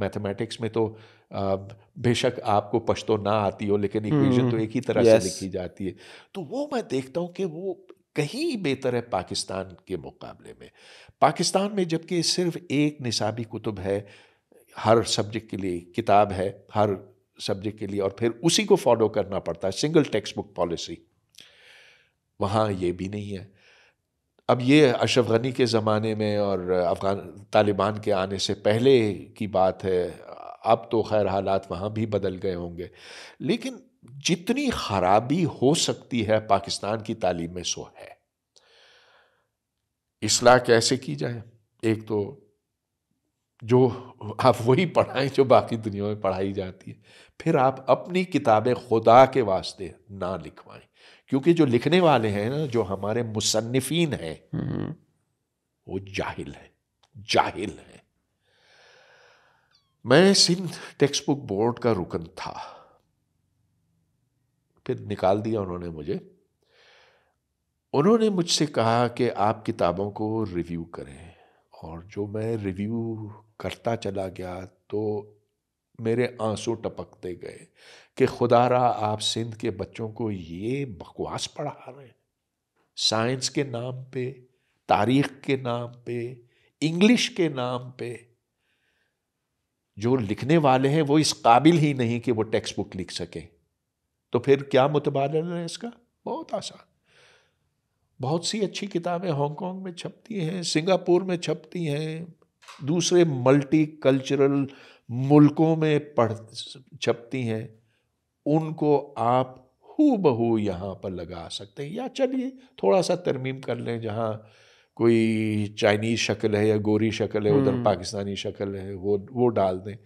मैथमेटिक्स में तो बेशक आपको पश्तो ना आती हो लेकिन इक्वेशन तो हम्म, एक ही तरह से लिखी जाती है तो वो मैं देखता हूँ कि वो कहीं बेहतर है पाकिस्तान के मुकाबले में पाकिस्तान में जबकि सिर्फ एक निसाबी कुतुब है हर सब्जेक्ट के लिए किताब है हर सब्जेक्ट के लिए और फिर उसी को फॉलो करना पड़ता है सिंगल टेक्स्ट बुक पॉलिसी वहाँ ये भी नहीं है अब ये अशरफ गनी के ज़माने में और अफ़गान तालिबान के आने से पहले की बात है अब तो खैर हालात वहाँ भी बदल गए होंगे लेकिन जितनी खराबी हो सकती है पाकिस्तान की तालीम में सो है इसलाह कैसे की जाए एक तो जो आप वही पढ़ाएं जो बाकी दुनिया में पढ़ाई जाती है फिर आप अपनी किताबें खुदा के वास्ते ना लिखवाएं क्योंकि जो लिखने वाले हैं ना जो हमारे मुसन्फ़ीन हैं हम्म। वो जाहिल है जाहिल है मैं सिंध टेक्स्ट बुक बोर्ड का रुकन था फिर निकाल दिया उन्होंने मुझे उन्होंने मुझसे कहा कि आप किताबों को रिव्यू करें और जो मैं रिव्यू करता चला गया तो मेरे आंसू टपकते गए कि खुदा रहा आप सिंध के बच्चों को ये बकवास पढ़ा रहे हैं साइंस के नाम पे तारीख के नाम पे इंग्लिश के नाम पे जो लिखने वाले हैं वो इस काबिल ही नहीं कि वो टेक्स्ट बुक लिख सकें तो फिर क्या मुतबाद है इसका बहुत आसान बहुत सी अच्छी किताबें हांगकांग में छपती हैं सिंगापुर में छपती हैं दूसरे मल्टी कल्चरल मुल्कों में पढ़ छपती हैं उनको आप हु बहू यहाँ पर लगा सकते हैं या चलिए थोड़ा सा तरमीम कर लें जहाँ कोई चाइनीज़ शक्ल है या गोरी शक्ल है उधर हम्म। पाकिस्तानी शक्ल है वो वो डाल दें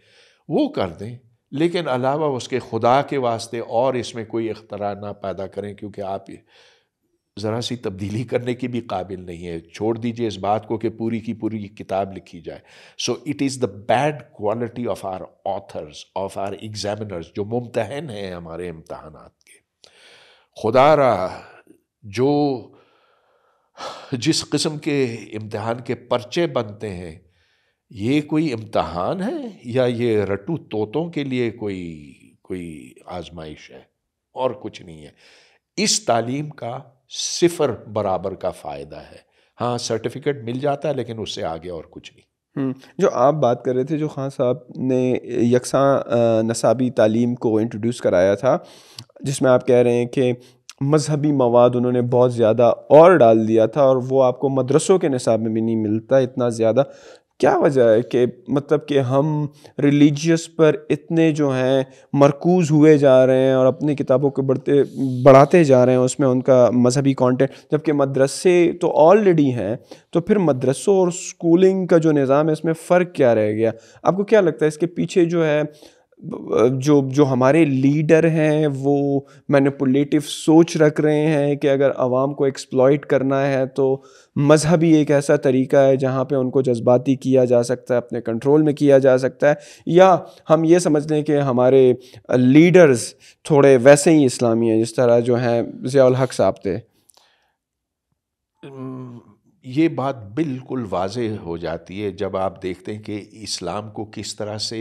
वो कर दें लेकिन अलावा उसके खुदा के वास्ते और इसमें कोई अख्तरा ना पैदा करें क्योंकि आप ज़रा सी तब्दीली करने की भी काबिल नहीं है छोड़ दीजिए इस बात को कि पूरी की पूरी किताब लिखी जाए so it is the bad quality of our authors of our examiners जो मुमतहन हैं हमारे इम्तहान के खुदा रहा जो जिस किस्म के इम्तहान के पर्चे बनते हैं ये कोई इम्तहान है या ये रटू तोतों के लिए कोई कोई आजमाइश है और कुछ नहीं है इस तालीम का सिफर बराबर का फ़ायदा है हाँ सर्टिफिकेट मिल जाता है लेकिन उससे आगे और कुछ नहीं हम्म, जो आप बात कर रहे थे जो खान साहब ने यकसा नसाबी तालीम को इंट्रोड्यूस कराया था जिसमें आप कह रहे हैं कि मजहबी मवाद उन्होंने बहुत ज़्यादा और डाल दिया था और वो आपको मदरसों के नसाब में भी नहीं मिलता इतना ज़्यादा क्या वजह है कि मतलब कि हम रिलीजियस पर इतने जो हैं मरकूज हुए जा रहे हैं और अपनी किताबों को बढ़ते बढ़ाते जा रहे हैं उसमें उनका मजहबी कंटेंट जबकि मदरसे तो ऑलरेडी हैं तो फिर मदरसों और स्कूलिंग का जो निज़ाम है इसमें फ़र्क क्या रह गया आपको क्या लगता है इसके पीछे जो है जो जो हमारे लीडर हैं वो मैनिपुलेटिव सोच रख रहे हैं कि अगर आवाम को एक्सप्लॉयट करना है तो मज़हबी एक ऐसा तरीका है जहाँ पे उनको जज्बाती किया जा सकता है अपने कंट्रोल में किया जा सकता है या हम ये समझ लें कि हमारे लीडर्स थोड़े वैसे ही इस्लामी हैं जिस तरह जो हैं ज़ियाल हक साहब थे ये बात बिल्कुल वाज हो जाती है जब आप देखते हैं कि इस्लाम को किस तरह से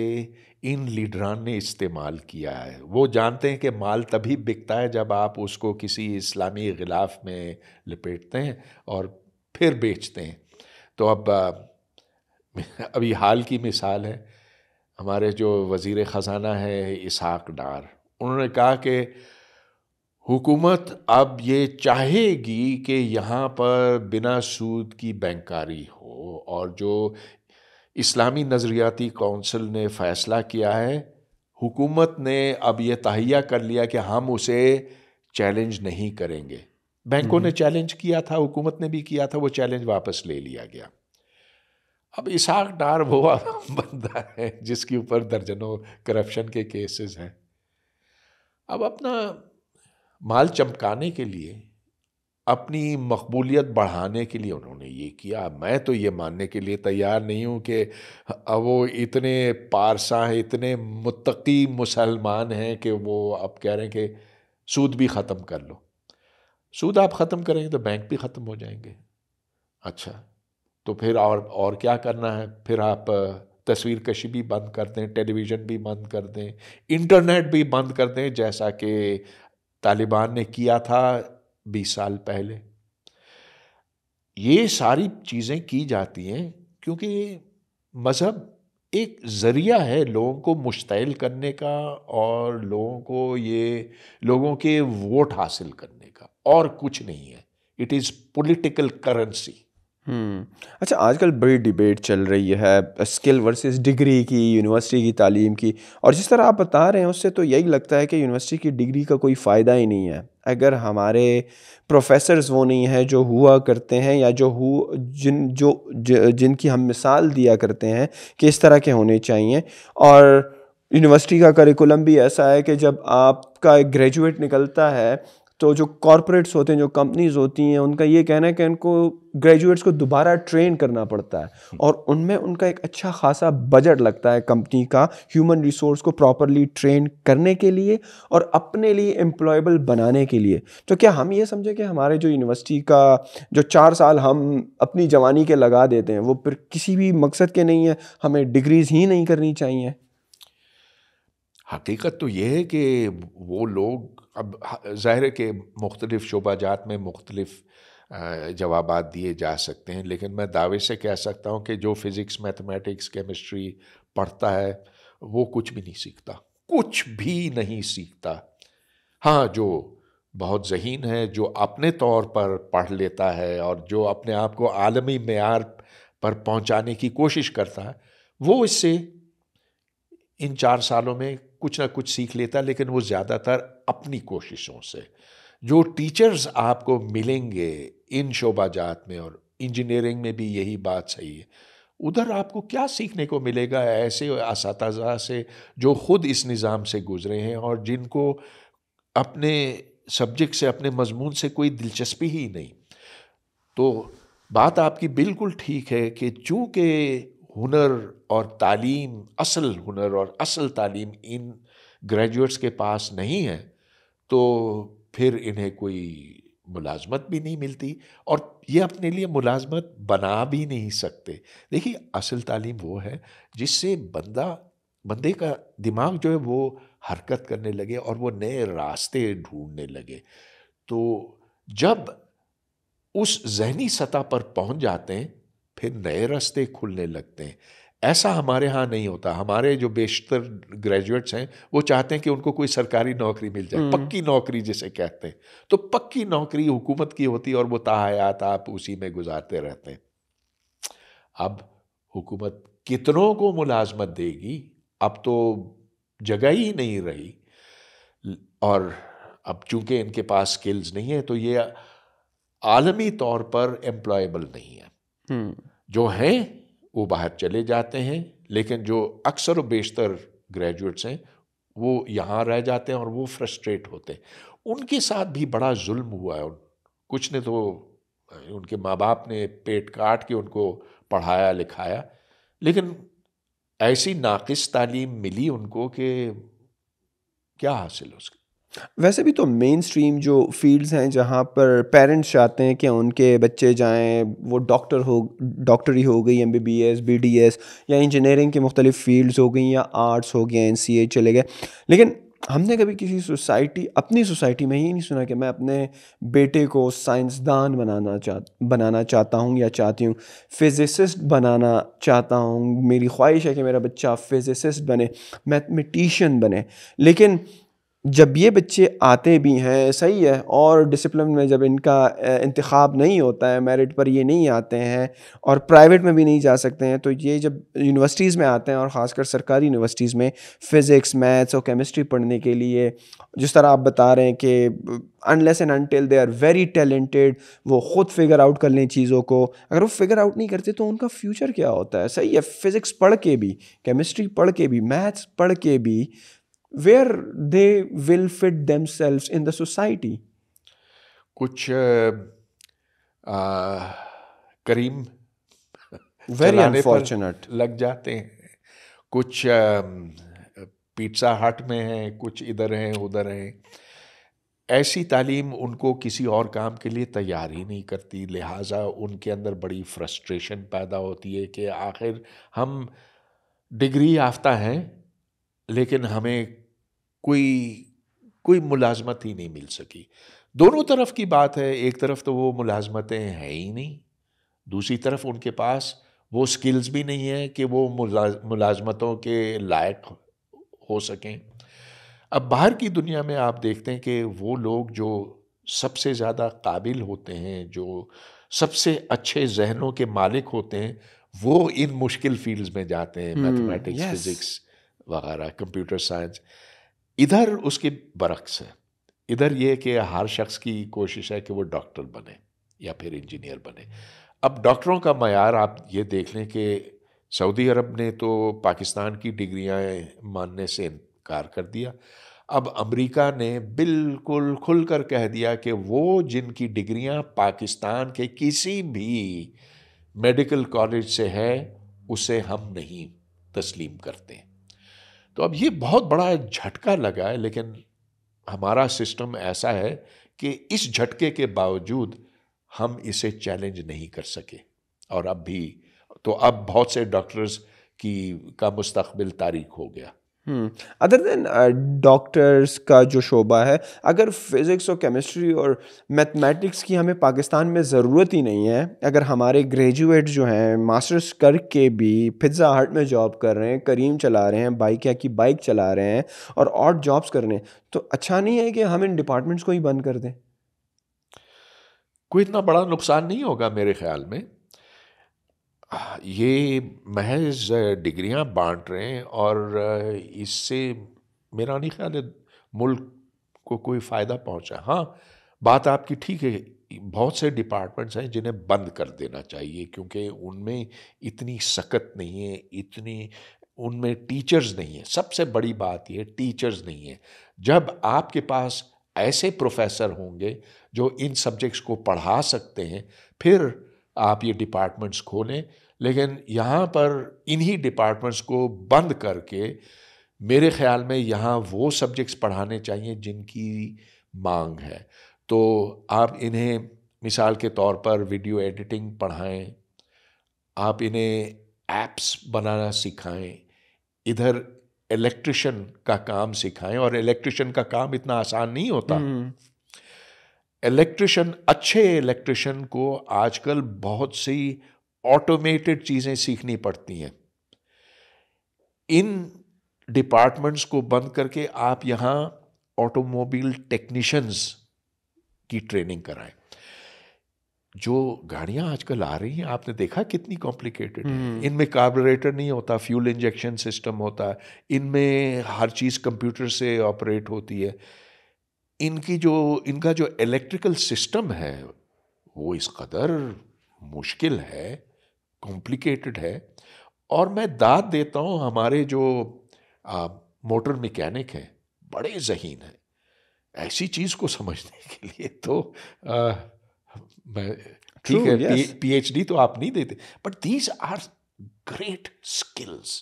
इन लीडरान ने इस्तेमाल किया है वो जानते हैं कि माल तभी बिकता है जब आप उसको किसी इस्लामी गिलाफ में लपेटते हैं और फिर बेचते हैं तो अब अभी हाल की मिसाल है हमारे जो वज़ी ख़जाना है इसहाक डार उन्होंने कहा कि हुकूमत अब ये चाहेगी कि यहाँ पर बिना सूद की बैंकारी हो और जो इस्लामी नज़रियाती कौंसिल ने फ़ैसला किया है हुकूमत ने अब ये तहिया कर लिया कि हम उसे चैलेंज नहीं करेंगे बैंकों हम्म। ने चैलेंज किया था हुकूमत ने भी किया था वो चैलेंज वापस ले लिया गया अब इसाक डार वो बंदा है जिसके ऊपर दर्जनों करप्शन के केसेस हैं अब अपना माल चमकाने के लिए अपनी मकबूलियत बढ़ाने के लिए उन्होंने ये किया मैं तो ये मानने के लिए तैयार नहीं हूँ कि अब वो इतने पारसा हैं इतने मुतकी मुसलमान हैं कि वो अब कह रहे हैं कि सूद भी ख़त्म कर लो सूद आप ख़त्म करेंगे तो बैंक भी ख़त्म हो जाएंगे अच्छा तो फिर और और क्या करना है फिर आप तस्वीर कशी भी बंद कर दें टेलीविज़न भी बंद कर दें इंटरनेट भी बंद कर दें जैसा कि तालिबान ने किया था बीस साल पहले ये सारी चीज़ें की जाती हैं क्योंकि मज़हब एक ज़रिया है लोगों को मुश्तैल करने का और लोगों को ये लोगों के वोट हासिल करने का और कुछ नहीं है इट इज़ पोलिटिकल करेंसी अच्छा आजकल बड़ी डिबेट चल रही है स्किल वर्सेस डिग्री की यूनिवर्सिटी की तालीम की और जिस तरह आप बता रहे हैं उससे तो यही लगता है कि यूनिवर्सिटी की डिग्री का कोई फ़ायदा ही नहीं है अगर हमारे प्रोफेसर्स वो नहीं हैं जो हुआ करते हैं या जो हु जिन जो ज, जिनकी हम मिसाल दिया करते हैं कि इस तरह के होने चाहिए और यूनिवर्सिटी का करिकुलम भी ऐसा है कि जब आपका एक ग्रेजुएट निकलता है तो जो कॉरपोरेट्स होते हैं जो कंपनीज होती हैं उनका ये कहना है कि उनको ग्रेजुएट्स को दोबारा ट्रेन करना पड़ता है और उनमें उनका एक अच्छा खासा बजट लगता है कंपनी का ह्यूमन रिसोर्स को प्रॉपरली ट्रेन करने के लिए और अपने लिए एम्प्लॉयबल बनाने के लिए तो क्या हम ये समझें कि हमारे जो यूनिवर्सिटी का जो चार साल हम अपनी जवानी के लगा देते हैं वो फिर किसी भी मकसद के नहीं है हमें डिग्रीज़ ही नहीं करनी चाहिए हकीकत तो यह है कि वो लोग अब ज़ाहिर के मुख्तलिफ शोबा जात में मुख्तलिफ़ जवाब दिए जा सकते हैं लेकिन मैं दावे से कह सकता हूँ कि जो फ़िज़िक्स मैथमेटिक्स केमिस्ट्री पढ़ता है वो कुछ भी नहीं सीखता कुछ भी नहीं सीखता हाँ जो बहुत जहीन है जो अपने तौर पर पढ़ लेता है और जो अपने आप को आलमी मैार पर पहुँचाने की कोशिश करता है वो इससे इन चार सालों में कुछ ना कुछ सीख लेता लेकिन वो ज़्यादातर अपनी कोशिशों से जो टीचर्स आपको मिलेंगे इन जात में और इंजीनियरिंग में भी यही बात सही है उधर आपको क्या सीखने को मिलेगा ऐसे इस से जो ख़ुद इस निज़ाम से गुज़रे हैं और जिनको अपने सब्जेक्ट से अपने मजमून से कोई दिलचस्पी ही नहीं तो बात आपकी बिल्कुल ठीक है कि चूँकि हुनर और तालीम असल हुनर और असल तालीम इन ग्रेजुएट्स के पास नहीं है तो फिर इन्हें कोई मुलाजमत भी नहीं मिलती और ये अपने लिए मुलाजमत बना भी नहीं सकते देखिए असल तालीम वो है जिससे बंदा बंदे का दिमाग जो है वो हरकत करने लगे और वो नए रास्ते ढूंढने लगे तो जब उस जहनी सतह पर पहुंच जाते हैं फिर नए रास्ते खुलने लगते हैं ऐसा हमारे यहाँ नहीं होता हमारे जो बेशतर ग्रेजुएट्स हैं वो चाहते हैं कि उनको कोई सरकारी नौकरी मिल जाए हम्म। पक्की नौकरी जिसे कहते हैं तो पक्की नौकरी हुकूमत की होती है और वो तायात आप उसी में गुजारते रहते हैं अब हुकूमत कितनों को मुलाजमत देगी अब तो जगह ही नहीं रही और अब चूंकि इनके पास स्किल्स नहीं है तो ये आलमी तौर पर एम्प्लॉयबल नहीं है हम्म। जो हैं वो बाहर चले जाते हैं लेकिन जो अक्सर बेशतर ग्रेजुएट्स हैं वो यहाँ रह जाते हैं और वो फ्रस्ट्रेट होते हैं उनके साथ भी बड़ा जुल्म हुआ है कुछ ने तो उनके माँ बाप ने पेट काट के उनको पढ़ाया लिखाया लेकिन ऐसी नाकिस तालीम मिली उनको कि क्या हासिल उसके वैसे भी तो मेन स्ट्रीम जो फील्ड्स हैं जहाँ पर पेरेंट्स चाहते हैं कि उनके बच्चे जाएँ वो डॉक्टर हो डॉक्टरी हो गई M B B S B D S या इंजीनियरिंग के मुख्तलिफ फील्ड्स हो गई या आर्ट्स हो गया एन सी ए चले गए लेकिन हमने कभी किसी सोसाइटी अपनी सोसाइटी में ही नहीं सुना कि मैं अपने बेटे को साइंसदान बनाना चाह बनाना चाहता हूँ या चाहती हूँ फिजिसिस्ट बनाना चाहता हूँ मेरी ख्वाहिश है कि मेरा बच्चा फिजिसिस्ट बने मैथमेटिशियन बने लेकिन जब ये बच्चे आते भी हैं सही है और डिसिप्लिन में जब इनका इंतखब नहीं होता है मेरिट पर ये नहीं आते हैं और प्राइवेट में भी नहीं जा सकते हैं तो ये जब यूनिवर्सिटीज़ में आते हैं और ख़ासकर सरकारी यूनिवर्सिटीज़ में फ़िज़िक्स मैथ्स और केमिस्ट्री पढ़ने के लिए जिस तरह आप बता रहे हैं कि unless and until they are very talented वो ख़ुद फिगर आउट कर लें चीज़ों को अगर वो फिगर आउट नहीं करते तो उनका फ्यूचर क्या होता है सही है फिज़िक्स पढ़ के भी केमिस्ट्री पढ़ के भी मैथ्स पढ़ के भी where they will fit themselves in the society कुछ करीम वेरी अनफॉर्चुनेट लग जाते हैं कुछ पिज्ज़ा हट में हैं कुछ इधर हैं उधर हैं ऐसी तालीम उनको किसी और काम के लिए तैयार ही नहीं करती लिहाजा उनके अंदर बड़ी फ्रस्ट्रेशन पैदा होती है कि आखिर हम डिग्री याफ्ता हैं लेकिन हमें कोई कोई मुलाजमत ही नहीं मिल सकी दोनों तरफ की बात है एक तरफ तो वो मुलाजमतें हैं ही नहीं दूसरी तरफ उनके पास वो स्किल्स भी नहीं है कि वो मुलाजमतों के लायक हो सकें अब बाहर की दुनिया में आप देखते हैं कि वो लोग जो सबसे ज़्यादा काबिल होते हैं जो सबसे अच्छे जहनों के मालिक होते हैं वो इन मुश्किल फील्ड्स में जाते हैं मैथमेटिक्स हम्म, फिज़िक्स वगैरह कंप्यूटर साइंस इधर उसके बरक्स है इधर यह कि हर शख्स की कोशिश है कि वो डॉक्टर बने या फिर इंजीनियर बने अब डॉक्टरों का मैार आप ये देख लें कि सऊदी अरब ने तो पाकिस्तान की डिग्रियाँ मानने से इनकार कर दिया अब अमेरिका ने बिल्कुल खुल कर कह दिया कि वो जिनकी डिग्रियाँ पाकिस्तान के किसी भी मेडिकल कॉलेज से है उसे हम नहीं तस्लीम करते तो अब ये बहुत बड़ा झटका लगा है लेकिन हमारा सिस्टम ऐसा है कि इस झटके के बावजूद हम इसे चैलेंज नहीं कर सके और अब भी तो अब बहुत से डॉक्टर्स की का मुस्तबिल तारीख हो गया अदर देन डॉक्टर्स का जो शोबा है अगर फिज़िक्स और केमिस्ट्री और मैथमेटिक्स की हमें पाकिस्तान में ज़रूरत ही नहीं है अगर हमारे ग्रेजुएट जो हैं मास्टर्स करके भी पिज़्ज़ा हट में जॉब कर रहे हैं करीम चला रहे हैं बाइक या की बाइक चला रहे हैं और और जॉब्स कर रहे हैं तो अच्छा नहीं है कि हम इन डिपार्टमेंट्स को ही बंद कर दें कोई इतना बड़ा नुकसान नहीं होगा मेरे ख्याल में ये महज डिग्रियां बांट रहे हैं और इससे मेरा नहीं ख्याल है मुल्क को कोई फ़ायदा पहुंचा हाँ बात आपकी ठीक है बहुत से डिपार्टमेंट्स हैं जिन्हें बंद कर देना चाहिए क्योंकि उनमें इतनी सख्त नहीं है इतनी उनमें टीचर्स नहीं है सबसे बड़ी बात यह टीचर्स नहीं है जब आपके पास ऐसे प्रोफेसर होंगे जो इन सब्जेक्ट्स को पढ़ा सकते हैं फिर आप ये डिपार्टमेंट्स खोलें लेकिन यहाँ पर इन्हीं डिपार्टमेंट्स को बंद करके मेरे ख्याल में यहाँ वो सब्जेक्ट्स पढ़ाने चाहिए जिनकी मांग है तो आप इन्हें मिसाल के तौर पर वीडियो एडिटिंग पढ़ाएं आप इन्हें ऐप्स बनाना सिखाएं इधर इलेक्ट्रिशियन का काम सिखाएं और इलेक्ट्रिशियन का काम इतना आसान नहीं होता हम्म। इलेक्ट्रिशियन अच्छे इलेक्ट्रिशियन को आजकल बहुत सी ऑटोमेटेड चीज़ें सीखनी पड़ती हैं इन डिपार्टमेंट्स को बंद करके आप यहाँ ऑटोमोबाइल टेक्नीशियंस की ट्रेनिंग कराएं जो गाड़ियां आजकल आ रही हैं आपने देखा कितनी कॉम्प्लिकेटेड है हम्म। इनमें कार्बोरेटर नहीं होता फ्यूल इंजेक्शन सिस्टम होता है इनमें हर चीज़ कंप्यूटर से ऑपरेट होती है इनकी जो इनका जो इलेक्ट्रिकल सिस्टम है वो इस कदर मुश्किल है कॉम्प्लिकेटेड है और मैं दाद देता हूँ हमारे जो आ, मोटर मैकेनिक हैं बड़े जहीन हैं ऐसी चीज़ को समझने के लिए तो आ, मैं ठीक है पी एच डी तो आप नहीं देते but these are great skills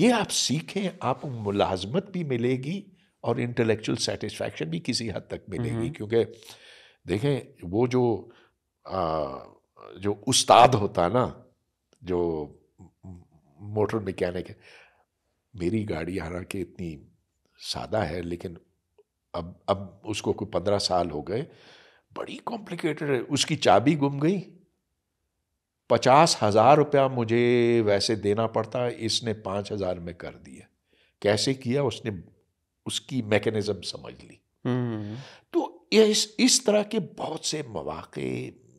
ये आप सीखें आपको मुलाजमत भी मिलेगी और इंटेलेक्चुअल सेटिस्फैक्शन भी किसी हद तक मिलेगी हम्म। क्योंकि देखें वो जो आ, जो उस्ताद होता है ना जो मोटर मैकेनिक है मेरी गाड़ी हालांकि इतनी सादा है लेकिन अब अब उसको कोई पंद्रह साल हो गए बड़ी कॉम्प्लिकेटेड है उसकी चाबी गुम गई पचास हज़ार रुपया मुझे वैसे देना पड़ता इसने पांच हज़ार में कर दिया कैसे किया उसने उसकी मैकेनिज्म समझ ली हम्म। तो इस इस तरह के बहुत से मौाक़े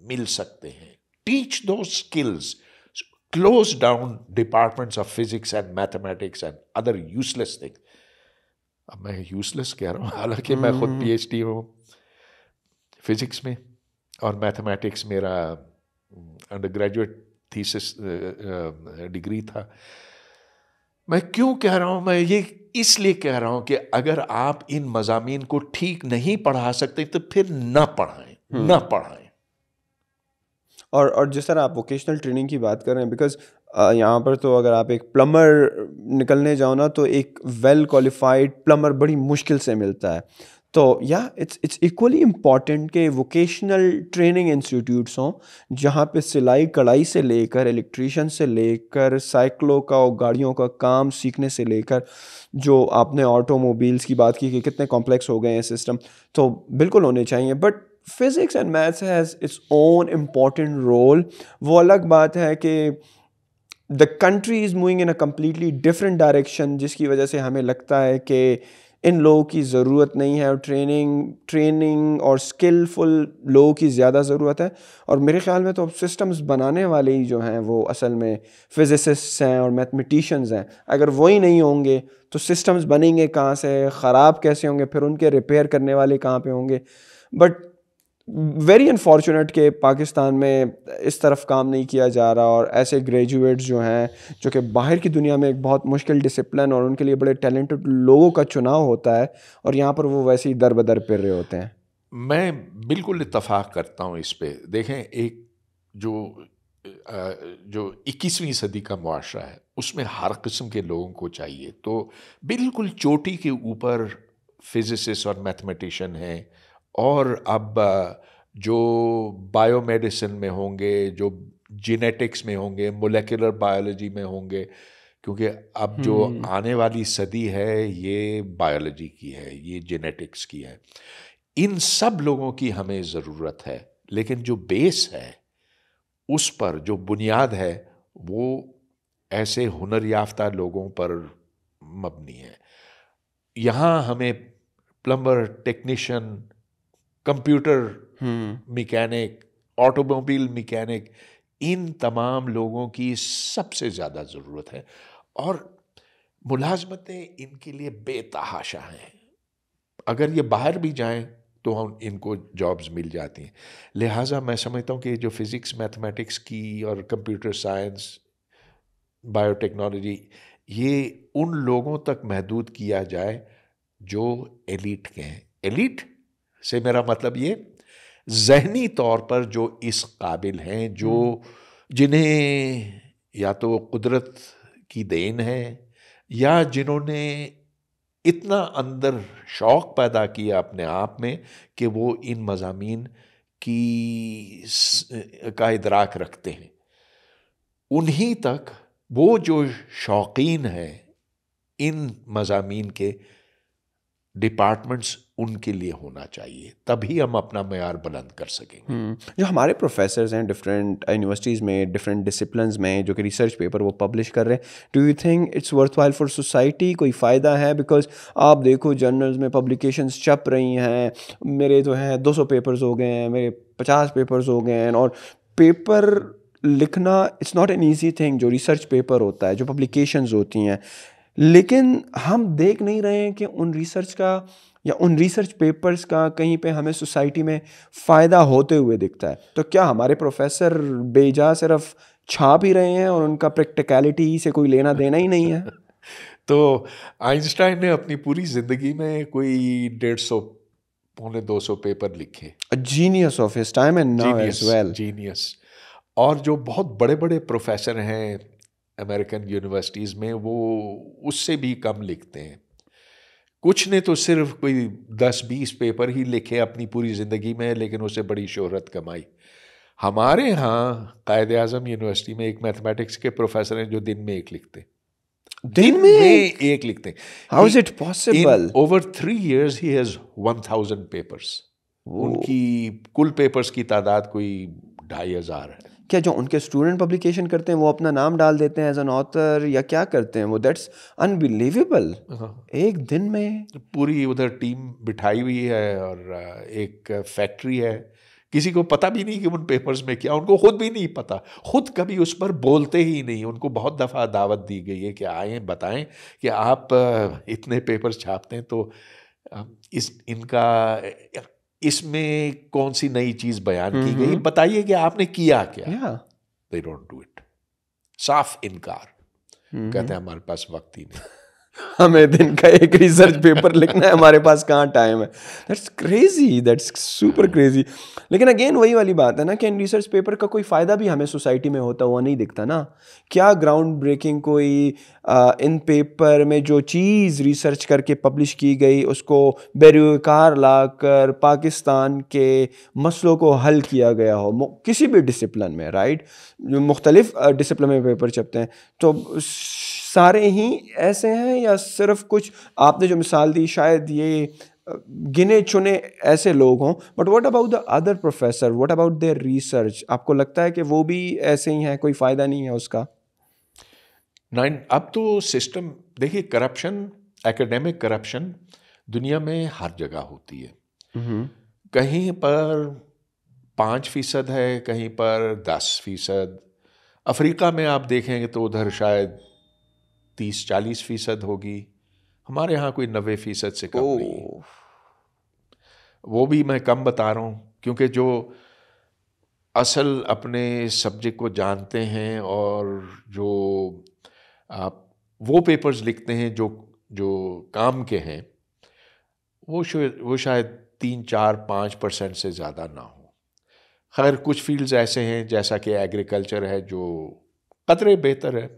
मिल सकते हैं टीच दो skills close down departments of physics and mathematics and other useless thing अब मैं यूजलेस कह रहा हूँ हालांकि मैं खुद पीएचडी हम्म। हूँ फिजिक्स में और मैथमेटिक्स मेरा अंडर ग्रेजुएट थीसिस डिग्री था uh, मैं क्यों कह रहा हूं मैं ये इसलिए कह रहा हूं कि अगर आप इन मजामी को ठीक नहीं पढ़ा सकते तो फिर ना पढ़ाएं हम्म। ना पढ़ाएं और और जिस तरह आप वोकेशनल ट्रेनिंग की बात कर रहे हैं बिकॉज यहाँ पर तो अगर आप एक प्लम्बर निकलने जाओ ना तो एक वेल क्वालिफाइड प्लम्बर बड़ी मुश्किल से मिलता है तो या इट्स इट्स इक्वली इम्पॉर्टेंट कि वोकेशनल ट्रेनिंग इंस्टीट्यूट्स हों जहाँ पे सिलाई कढ़ाई से लेकर इलेक्ट्रीशियन से लेकर साइकिलों का और गाड़ियों का काम सीखने से लेकर जो आपने ऑटोमोबाइल्स की बात की कि कितने कॉम्प्लेक्स हो गए हैं सिस्टम तो बिल्कुल होने चाहिए but physics and maths has its own important role वो अलग बात है कि the country is moving in a completely different direction जिसकी वजह से हमें लगता है कि इन लोगों की ज़रूरत नहीं है और ट्रेनिंग ट्रेनिंग और स्किलफुल लोगों की ज़्यादा ज़रूरत है और मेरे ख्याल में तो अब सिस्टम्स बनाने वाले ही जो हैं वो असल में फिजिसिस्ट्स हैं और मैथमेटिशन्स हैं अगर वही नहीं होंगे तो सिस्टम्स बनेंगे कहाँ से ख़राब कैसे होंगे फिर उनके रिपेयर करने वाले कहाँ पे होंगे बट वेरी अनफॉर्चुनेट के पाकिस्तान में इस तरफ काम नहीं किया जा रहा और ऐसे ग्रेजुएट्स जो हैं जो कि बाहर की दुनिया में एक बहुत मुश्किल डिसिप्लिन और उनके लिए बड़े टैलेंटेड लोगों का चुनाव होता है और यहाँ पर वो वैसे ही दर बदर फिर रहे होते हैं मैं बिल्कुल इतफाक़ करता हूँ इस पर देखें एक जो जो इक्कीसवीं सदी का मुआरा है उसमें हर किस्म के लोगों को चाहिए तो बिल्कुल चोटी के ऊपर फिजिसिस और मैथमेटिशन हैं और अब जो बायोमेडिसिन में होंगे जो जेनेटिक्स में होंगे मोलिकुलर बायोलॉजी में होंगे क्योंकि अब जो हम्म। आने वाली सदी है ये बायोलॉजी की है ये जेनेटिक्स की है इन सब लोगों की हमें ज़रूरत है लेकिन जो बेस है उस पर जो बुनियाद है वो ऐसे हुनर याफ्ता लोगों पर मबनी है यहाँ हमें plumber technician computer hmm. Mechanic automobile mechanic इन तमाम लोगों की सबसे ज़्यादा ज़रूरत है और मुलाजमतें इनके लिए बेतहाशा हैं अगर ये बाहर भी जाएं तो हम इनको जॉब्स मिल जाती हैं लिहाजा मैं समझता हूँ कि जो फिज़िक्स मैथमेटिक्स की और कंप्यूटर साइंस बायोटेक्नोलॉजी ये उन लोगों तक महदूद किया जाए जो एलिट के हैं एलिट से मेरा मतलब ये जहनी तौर पर जो इस काबिल हैं जो हम्म। जिन्हें या तो कुदरत की देन है या जिन्होंने इतना अंदर शौक़ पैदा किया अपने आप में कि वो इन मजामी की का इदराक रखते हैं उन्हीं तक वो जो शौकीन हैं इन मजामी के डिपार्टमेंट्स उनके लिए होना चाहिए तभी हम अपना मैार बुलंद कर सकेंगे हम्म, जो हमारे प्रोफेसर हैं डिफरेंट यूनिवर्सिटीज़ में डिफरेंट डिसिप्लिन में जो कि रिसर्च पेपर वो पब्लिश कर रहे हैं do you think it's worthwhile for society कोई फ़ायदा है बिकॉज आप देखो जर्नल्स में पब्लिकेशंस छप रही हैं मेरे जो तो हैं सौ पेपर्स हो गए हैं मेरे पचास पेपर्स हो गए हैं और पेपर लिखना it's not an easy thing जो रिसर्च पेपर होता है जो पब्लिकेशंस होती हैं लेकिन हम देख नहीं रहे हैं कि उन रिसर्च का या उन रिसर्च पेपर्स का कहीं पे हमें सोसाइटी में फ़ायदा होते हुए दिखता है तो क्या हमारे प्रोफेसर बेजा सिर्फ छाप ही रहे हैं और उनका प्रैक्टिकलिटी से कोई लेना देना ही नहीं है तो आइंस्टाइन ने अपनी पूरी ज़िंदगी में कोई डेढ़ सौ पौने दो सौ पेपर लिखे genius of his time and now as well genius और जो बहुत बड़े बड़े प्रोफेसर हैं अमेरिकन यूनिवर्सिटीज़ में वो उससे भी कम लिखते हैं कुछ ने तो सिर्फ कोई दस बीस पेपर ही लिखे अपनी पूरी ज़िंदगी में लेकिन उसे बड़ी शोहरत कमाई हमारे यहाँ कायद अजम यूनिवर्सिटी में एक मैथमेटिक्स के प्रोफेसर हैं जो दिन में एक लिखते दिन में एक, एक लिखते how is it possible over three years he has one thousand papers उनकी कुल पेपर्स की तादाद कोई ढाई हजार है क्या जो उनके स्टूडेंट पब्लिकेशन करते हैं वो अपना नाम डाल देते हैं एज एन ऑथर या क्या करते हैं वो दैट्स अनबिलीवेबल हाँ। एक दिन में पूरी उधर टीम बिठाई हुई है और एक फैक्ट्री है किसी को पता भी नहीं कि उन पेपर्स में क्या उनको खुद भी नहीं पता खुद कभी उस पर बोलते ही नहीं उनको बहुत दफ़ा दावत दी गई है कि आए बताएं कि आप इतने पेपर्स छापते हैं तो इस इनका इसमें कौन सी नई चीज बयान की गई बताइए कि आपने किया क्या दे डोंट डू इट साफ इनकार कहते हैं हमारे पास वक्त ही नहीं हमें दिन का एक रिसर्च पेपर लिखना है हमारे पास कहाँ टाइम है that's crazy that's super crazy लेकिन अगेन वही वाली बात है ना कि इन रिसर्च पेपर का कोई फ़ायदा भी हमें सोसाइटी में होता हुआ नहीं दिखता ना क्या ग्राउंड ब्रेकिंग कोई आ, इन पेपर में जो चीज़ रिसर्च करके पब्लिश की गई उसको बेरोकार ला कर पाकिस्तान के मसलों को हल किया गया हो किसी भी डिसिप्लिन में राइट जो मुख्तलिफ डिसिप्लिन में पेपर छपते हैं तो सारे ही ऐसे हैं या सिर्फ कुछ आपने जो मिसाल दी शायद ये गिने चुने ऐसे लोग हों but what about the other professor what about their research आपको लगता है कि वो भी ऐसे ही हैं कोई फ़ायदा नहीं है उसका नाइन अब तो सिस्टम देखिए करप्शन एकेडमिक करप्शन दुनिया में हर जगह होती है हम्म। कहीं पर पाँच फीसद है कहीं पर दस फीसद अफ्रीका में आप देखेंगे तो उधर शायद तीस चालीस फीसद होगी हमारे यहाँ कोई नबे फीसद से कम नहीं वो भी मैं कम बता रहा हूँ क्योंकि जो असल अपने सब्जेक्ट को जानते हैं और जो आप वो पेपर्स लिखते हैं जो जो काम के हैं वो वो शायद तीन चार पाँच परसेंट से ज़्यादा ना हो खैर कुछ फील्ड्स ऐसे हैं जैसा कि एग्रीकल्चर है जो कतरे बेहतर है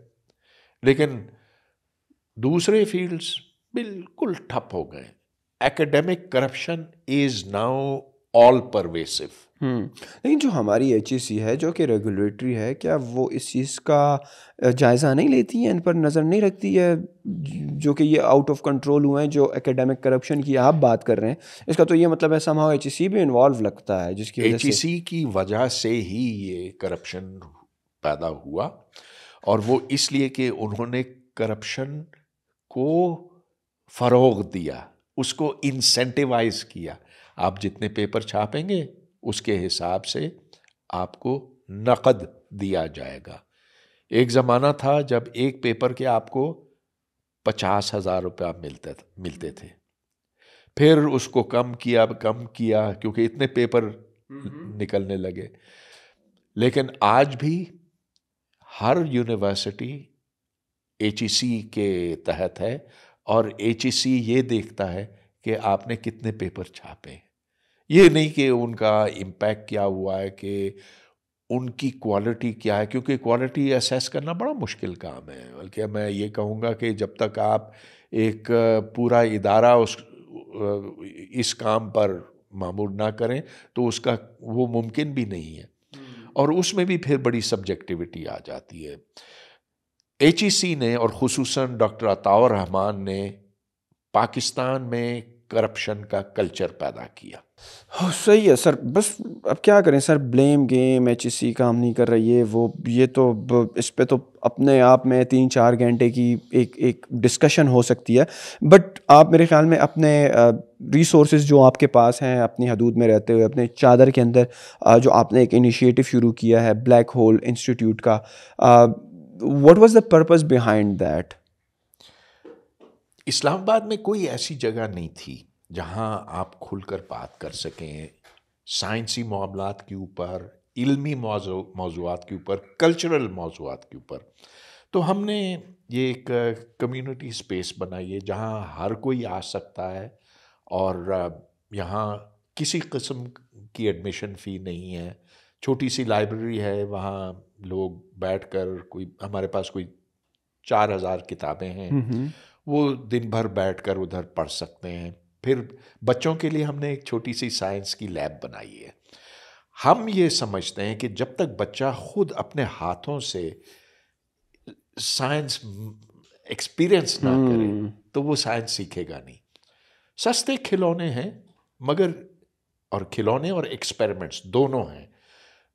लेकिन दूसरे फील्ड्स बिल्कुल ठप हो गए academic corruption is now all pervasive लेकिन जो हमारी एच e है जो कि रेगुलेटरी है क्या वो इस चीज़ का जायज़ा नहीं लेती है इन पर नज़र नहीं रखती है जो कि ये आउट ऑफ कंट्रोल हुए हैं जो एकेडमिक करप्शन की आप बात कर रहे हैं इसका तो ये मतलब है समाओ एच e भी इन्वॉल्व लगता है जिसकी एच e की वजह से ही ये करप्शन पैदा हुआ और वो इसलिए कि उन्होंने करप्शन को फ़रोग दिया उसको इंसेंटिवाइज किया आप जितने पेपर छापेंगे उसके हिसाब से आपको नकद दिया जाएगा एक ज़माना था जब एक पेपर के आपको पचास हज़ार रुपया मिलते मिलते थे फिर उसको कम किया कम किया क्योंकि इतने पेपर हम्म। निकलने लगे लेकिन आज भी हर यूनिवर्सिटी एच e के तहत है और एच e ये देखता है कि आपने कितने पेपर छापे ये नहीं कि उनका इम्पैक्ट क्या हुआ है कि उनकी क्वालिटी क्या है क्योंकि क्वालिटी असेस करना बड़ा मुश्किल काम है बल्कि मैं ये कहूँगा कि जब तक आप एक पूरा इदारा उस इस काम पर मामूर ना करें तो उसका वो मुमकिन भी नहीं है हम्म। और उसमें भी फिर बड़ी सब्जेक्टिविटी आ जाती है एच e ने और खसूस डॉक्टर अताउर रहमान ने पाकिस्तान में करप्शन का कल्चर पैदा किया हो सही है सर बस अब क्या करें sir blame game H e काम नहीं कर रही है वो ये तो इस पर तो अपने आप में तीन चार घंटे की एक एक डिस्कशन हो सकती है बट आप मेरे ख्याल में अपने रिसोर्स जो आपके पास हैं अपनी हदूद में रहते हुए अपने चादर के अंदर जो आपने एक इनिशिएटिव शुरू किया है ब्लैक होल इंस्टीट्यूट का what was the purpose behind that Islamabad में कोई ऐसी जगह नहीं थी जहां आप खुलकर बात कर सकें साइंसी मामला के ऊपर इल्मी मौजूद के ऊपर कल्चरल मौजूद के ऊपर तो हमने ये एक कम्युनिटी स्पेस बनाई है जहाँ हर कोई आ सकता है और यहाँ किसी कस्म की एडमिशन फ़ी नहीं है छोटी सी लाइब्रेरी है वहाँ लोग बैठकर कोई हमारे पास कोई चार हज़ार किताबें हैं वो दिन भर बैठकर उधर पढ़ सकते हैं फिर बच्चों के लिए हमने एक छोटी सी साइंस की लैब बनाई है हम ये समझते हैं कि जब तक बच्चा खुद अपने हाथों से साइंस एक्सपीरियंस ना हम्म। करे तो वो साइंस सीखेगा नहीं सस्ते खिलौने हैं मगर और खिलौने और एक्सपेरिमेंट्स दोनों हैं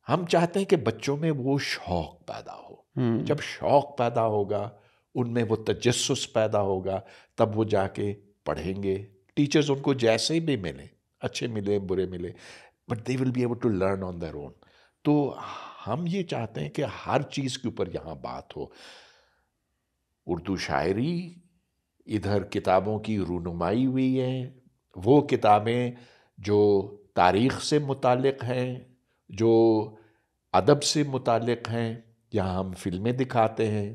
हम चाहते हैं कि बच्चों में वो शौक पैदा हो हम्म। जब शौक पैदा होगा उनमें वो तजस्स पैदा होगा तब वो जाके पढ़ेंगे टीचर्स उनको जैसे भी मिले अच्छे मिले बुरे मिले but they will be able to learn on their own तो हम ये चाहते हैं कि हर चीज़ के ऊपर यहाँ बात हो उर्दू शायरी इधर किताबों की रूनुमाई हुई है वो किताबें जो तारीख़ से मुतक़ हैं जो अदब से मुतक़ हैं यहाँ हम फिल्में दिखाते हैं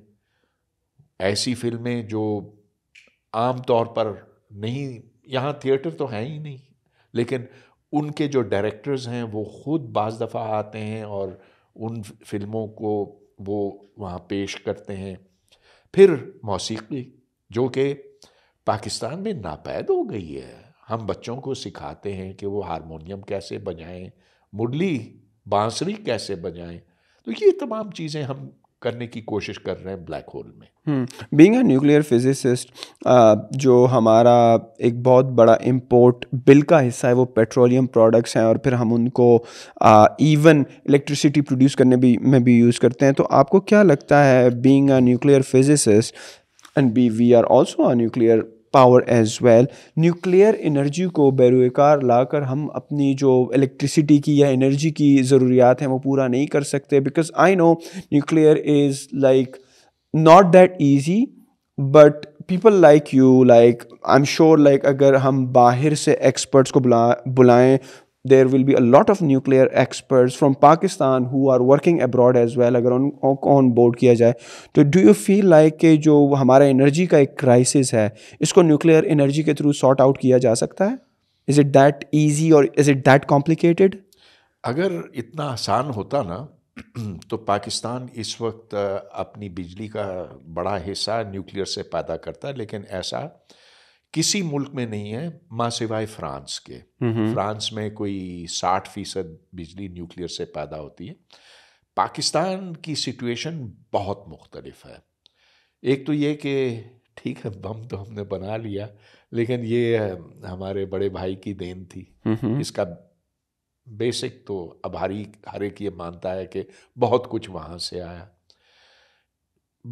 ऐसी फिल्में जो आम तौर पर नहीं यहाँ थिएटर तो हैं ही नहीं लेकिन उनके जो डायरेक्टर्स हैं वो ख़ुद बज़ दफ़ा आते हैं और उन फिल्मों को वो वहाँ पेश करते हैं फिर मौसीकी जो कि पाकिस्तान में नापैद हो गई है हम बच्चों को सिखाते हैं कि वो हारमोनियम कैसे बजाएं मुरली बांसुरी कैसे बजाएं तो ये तमाम चीज़ें हम करने की कोशिश कर रहे हैं ब्लैक होल में बीइंग अ न्यूक्लियर फिजिसिस्ट जो हमारा एक बहुत बड़ा इंपोर्ट बिल का हिस्सा है वो पेट्रोलियम प्रोडक्ट्स हैं और फिर हम उनको इवन इलेक्ट्रिसिटी प्रोड्यूस करने भी में भी यूज़ करते हैं तो आपको क्या लगता है being a nuclear physicist and be we are also a nuclear power as well nuclear energy को बैरूकार लाकर हम अपनी जो इलेक्ट्रिसिटी की या एनर्जी की ज़रूरियात हैं वो पूरा नहीं कर सकते because I know nuclear is like not that easy but people like you like I am sure like अगर हम बाहर से एक्सपर्ट्स को बुला बुलाएँ there will be a lot of nuclear experts from Pakistan who are working abroad as well अगर उन on board किया जाए तो do you feel like के जो हमारा energy का एक crisis है इसको nuclear energy के through sort out किया जा सकता है is it that easy or is it that complicated अगर इतना आसान होता ना तो पाकिस्तान इस वक्त अपनी बिजली का बड़ा हिस्सा न्यूक्लियर से पैदा करता है लेकिन ऐसा किसी मुल्क में नहीं है माँ सिवाय फ्रांस के फ्रांस में कोई साठ फीसद बिजली न्यूक्लियर से पैदा होती है पाकिस्तान की सिचुएशन बहुत मुख्तलफ है एक तो ये कि ठीक है बम तो हमने बना लिया लेकिन ये हमारे बड़े भाई की देन थी इसका बेसिक तो अब हर हर एक ये मानता है कि बहुत कुछ वहाँ से आया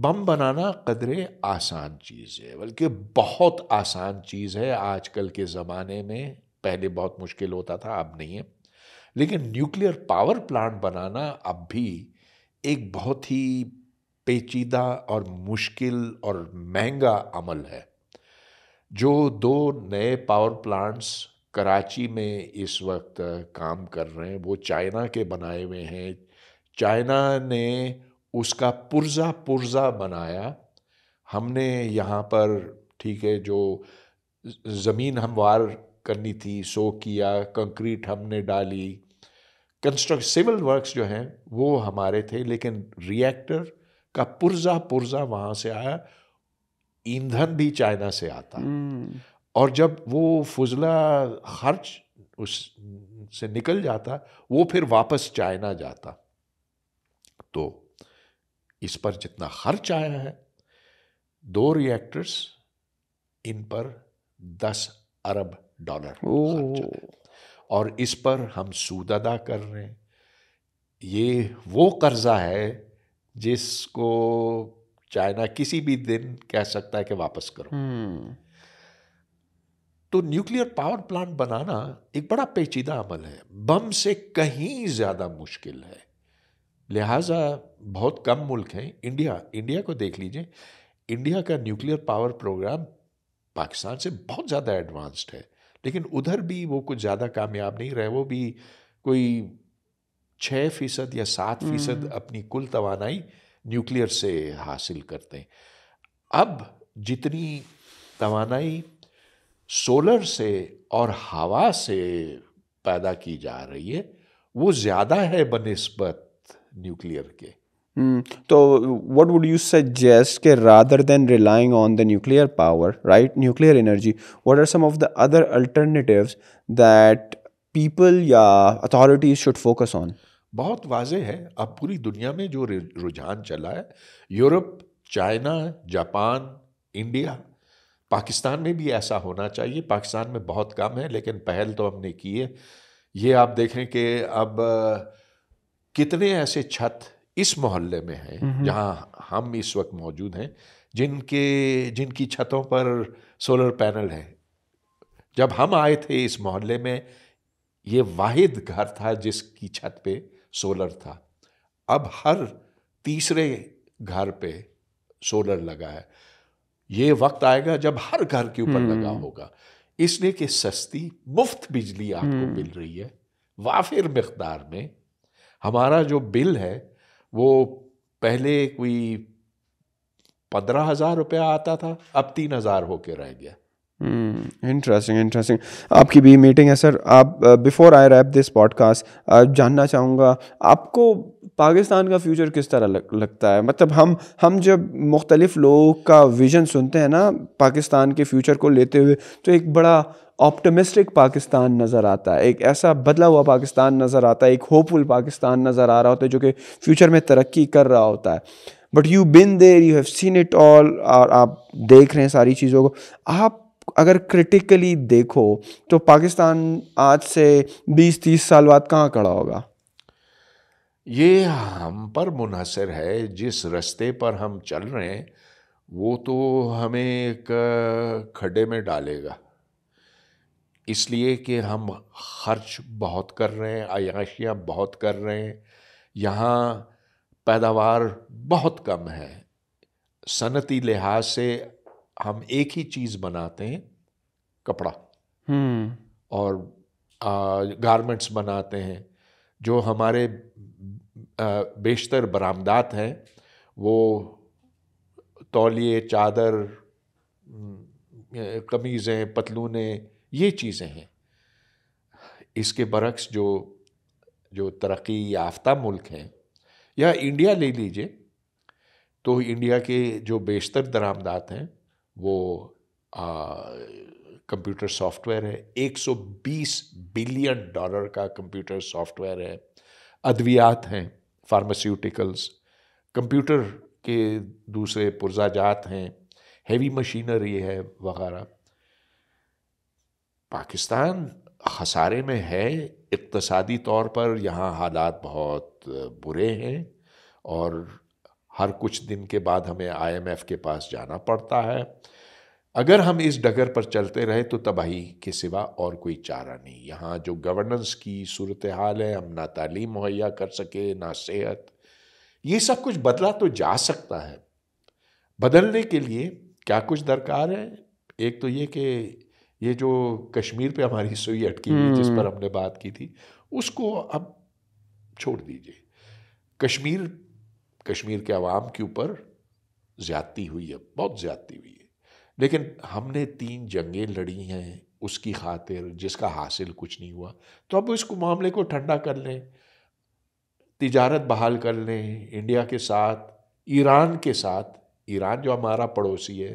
बम बनाना कदरे आसान चीज़ है बल्कि बहुत आसान चीज़ है आजकल के ज़माने में पहले बहुत मुश्किल होता था अब नहीं है लेकिन न्यूक्लियर पावर प्लांट बनाना अब भी एक बहुत ही पेचीदा और मुश्किल और महंगा अमल है जो दो नए पावर प्लांट्स कराची में इस वक्त काम कर रहे हैं वो चाइना के बनाए हुए हैं चाइना ने उसका पुर्जा पुर्जा बनाया हमने यहाँ पर ठीक है जो ज़मीन हमवार करनी थी सो किया कंक्रीट हमने डाली कंस्ट्रक्ट सिविल वर्क्स जो हैं वो हमारे थे लेकिन रिएक्टर का पुर्जा पुर्जा वहाँ से आया ईंधन भी चाइना से आता hmm. और जब वो फजला खर्च उस से निकल जाता वो फिर वापस चाइना जाता तो इस पर जितना खर्च आया है दो रिएक्टर्स इन पर दस अरब डॉलर और इस पर हम सूद अदा कर रहे हैं ये वो कर्जा है जिसको चाइना किसी भी दिन कह सकता है कि वापस करो हम्म। तो न्यूक्लियर पावर प्लांट बनाना एक बड़ा पेचीदा अमल है बम से कहीं ज़्यादा मुश्किल है लिहाजा बहुत कम मुल्क हैं इंडिया इंडिया को देख लीजिए इंडिया का न्यूक्लियर पावर प्रोग्राम पाकिस्तान से बहुत ज़्यादा एडवांस्ड है लेकिन उधर भी वो कुछ ज़्यादा कामयाब नहीं रहे वो भी कोई छः फीसद या सात हम्म। फीसद अपनी कुल तोानाई न्यूक्लियर से हासिल करते हैं अब जितनी तोानाई सोलर से और हवा से पैदा की जा रही है वो ज़्यादा है बनस्बत न्यूक्लियर के hmm. तो वट वुड यू सजेस्ट के rather than relying on the nuclear power right nuclear energy what are some of the other alternative that people या अथॉरिटीज शुड फोकस ऑन बहुत वाजे है अब पूरी दुनिया में जो रुझान चला है Europe China Japan India Pakistan में भी ऐसा होना चाहिए पाकिस्तान में बहुत कम है लेकिन पहल तो हमने की है ये आप देखें कि अब कितने ऐसे छत इस मोहल्ले में हैं जहां हम इस वक्त मौजूद हैं जिनके जिनकी छतों पर सोलर पैनल है जब हम आए थे इस मोहल्ले में ये वाहिद घर था जिसकी छत पे सोलर था अब हर तीसरे घर पे सोलर लगा है ये वक्त आएगा जब हर घर के ऊपर लगा हम्म। होगा इसलिए कि सस्ती मुफ्त बिजली आपको हम्म। मिल रही है वाफिर मकदार में हमारा जो बिल है वो पहले कोई पंद्रह हज़ार रुपया आता था अब तीन हज़ार होके रह गया इंटरेस्टिंग hmm, इंटरेस्टिंग आपकी भी मीटिंग है सर आप before I wrap this podcast जानना चाहूँगा आपको पाकिस्तान का फ्यूचर किस तरह लग, लगता है मतलब हम हम जब मुख्तलिफ लोगों का विजन सुनते हैं ना पाकिस्तान के फ्यूचर को लेते हुए तो एक बड़ा ऑप्टमिस्टिक पाकिस्तान नज़र आता है एक ऐसा बदला हुआ पाकिस्तान नज़र आता है एक होपफुल पाकिस्तान नज़र आ रहा होता है जो कि फ्यूचर में तरक्की कर रहा होता है but you been there you have seen it all और आप देख रहे हैं सारी चीज़ों को आप अगर क्रिटिकली देखो तो पाकिस्तान आज से 20-30 साल बाद कहाँ खड़ा होगा ये हम पर मुनहसर है जिस रास्ते पर हम चल रहे हैं वो तो हमें एक खड्डे में डालेगा इसलिए कि हम खर्च बहुत कर रहे हैं आयाशियाँ बहुत कर रहे हैं यहाँ पैदावार बहुत कम है सनती लिहाज से हम एक ही चीज़ बनाते हैं कपड़ा हम्म। और गारमेंट्स बनाते हैं जो हमारे बेशतर बरामदात हैं वो तौलिए चादर कमीज़ें पतलूने ये चीज़ें हैं इसके बरक्स जो जो तरक्की याफ्ता मुल्क हैं या इंडिया ले लीजिए तो इंडिया के जो बेशतर दरामदात हैं वो कंप्यूटर सॉफ्टवेयर है 120 बिलियन डॉलर का कंप्यूटर सॉफ्टवेयर है अद्वियात हैं फार्मास्यूटिकल्स कंप्यूटर के दूसरे पुर्जाजात हैं हेवी मशीनरी है वगैरह पाकिस्तान खसारे में है इकतसादी तौर पर यहाँ हालात बहुत बुरे हैं और हर कुछ दिन के बाद हमें आईएमएफ के पास जाना पड़ता है अगर हम इस डगर पर चलते रहे तो तबाही के सिवा और कोई चारा नहीं यहाँ जो गवर्नेंस की सूरत हाल है हम ना तालीम मुहैया कर सके ना सेहत ये सब कुछ बदला तो जा सकता है बदलने के लिए क्या कुछ दरकार है एक तो ये कि ये जो कश्मीर पे हमारी सुई अटकी हुई जिस हम्म। पर हमने बात की थी उसको अब छोड़ दीजिए कश्मीर कश्मीर के आवाम के ऊपर ज़्यादती हुई है बहुत ज़्यादती हुई है लेकिन हमने तीन जंगें लड़ी हैं उसकी खातिर जिसका हासिल कुछ नहीं हुआ तो अब इस मामले को ठंडा कर लें तिजारत बहाल कर लें इंडिया के साथ ईरान के साथ ईरान जो हमारा पड़ोसी है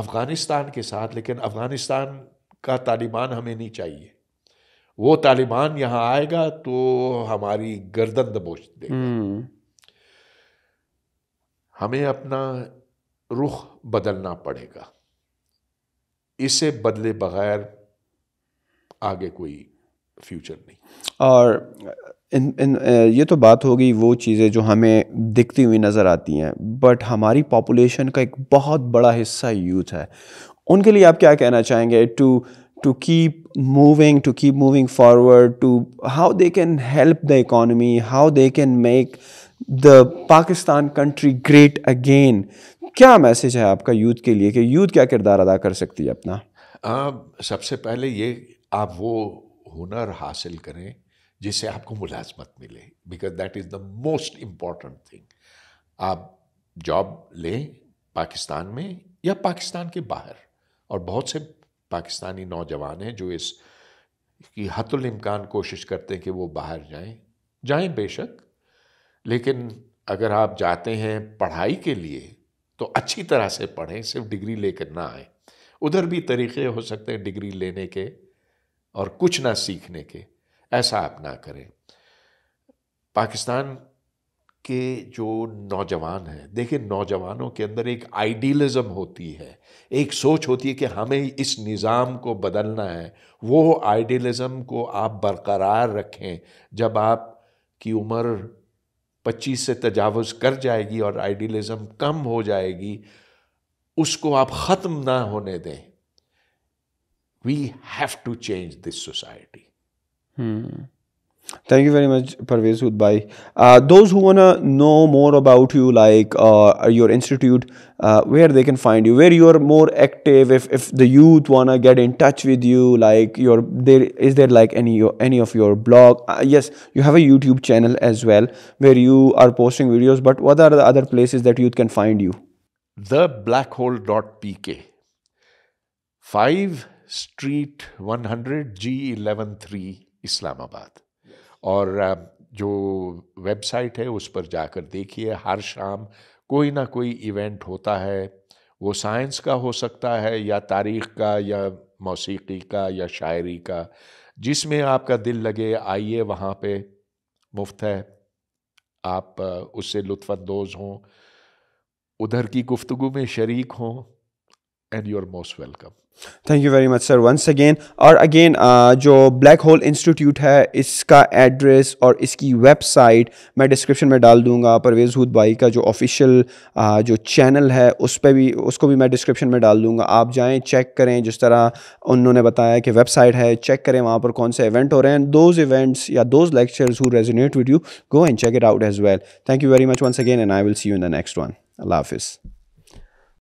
अफ़गानिस्तान के साथ लेकिन अफ़गानिस्तान का तालिबान हमें नहीं चाहिए वो तालिबान यहाँ आएगा तो हमारी गर्दन दबोच देगा हम्म। हमें अपना रुख बदलना पड़ेगा इसे बदले बगैर आगे कोई फ्यूचर फ्यूचरली और इन इन ये तो बात हो गई वो चीज़ें जो हमें दिखती हुई नज़र आती हैं बट हमारी पॉपुलेशन का एक बहुत बड़ा हिस्सा यूथ है उनके लिए आप क्या कहना चाहेंगे to to keep moving to keep moving forward to how they can help the economy how they can make the Pakistan country great again क्या मैसेज है आपका यूथ के लिए कि यूथ क्या किरदार अदा कर सकती है अपना आ, सबसे पहले ये आप वो हुनर हासिल करें जिससे आपको मुलाजमत मिले because that is the most important thing आप जॉब लें पाकिस्तान में या पाकिस्तान के बाहर और बहुत से पाकिस्तानी नौजवान हैं जो इस की हतुलमकान कोशिश करते हैं कि वो बाहर जाएं जाएं बेशक लेकिन अगर आप जाते हैं पढ़ाई के लिए तो अच्छी तरह से पढ़ें सिर्फ डिग्री लेकर ना आए उधर भी तरीक़े हो सकते हैं डिग्री लेने के और कुछ ना सीखने के ऐसा आप ना करें पाकिस्तान के जो नौजवान हैं देखिए नौजवानों के अंदर एक आइडियलिज्म होती है एक सोच होती है कि हमें इस निज़ाम को बदलना है वो आइडियलिज्म को आप बरकरार रखें जब आप की उम्र 25 से तजावज़ कर जाएगी और आइडियलिज्म कम हो जाएगी उसको आप ख़त्म ना होने दें we have to change this society. Hmm. Thank you very much, Parvez Udbai. Uh, those who want to know more about you, like uh, your institute, uh, where they can find you, where you are more active, if, if the youth want to get in touch with you, like your, there, is there like any, any of your blog? Uh, yes, you have a YouTube channel as well, where you are posting videos, but what are the other places that youth can find you? The blackhole.pk. Five street 100 G eleven three Islamabad और uh, जो website है उस पर जाकर देखिए हर शाम कोई ना कोई इवेंट होता है वो साइंस का हो सकता है या तारीख़ का या मौसीकी का या शायरी का जिसमें आपका दिल लगे आइए वहाँ पे मुफ्त है आप uh, उससे लुफानंदोज़ हों उधर की गुफ्तु में शरीक हों and you are most welcome thank you very much sir once again और अगेन uh, जो ब्लैक होल इंस्टीट्यूट है इसका एड्रेस और इसकी वेबसाइट मैं डिस्क्रिप्शन में डाल दूंगा परवेज़ हूद भाई का जो ऑफिशियल uh, जो चैनल है उस पर भी उसको भी मैं डिस्क्रिप्शन में डाल दूंगा आप जाएं चेक करें जिस तरह उन्होंने बताया कि वेबसाइट है चेक करें वहाँ पर कौन से इवेंट हो रहे हैं दोज इवेंट्स या those lectures who resonate with you go and check it out as well thank you very much once again and I will see you in the next one अल्लाह हाफिज़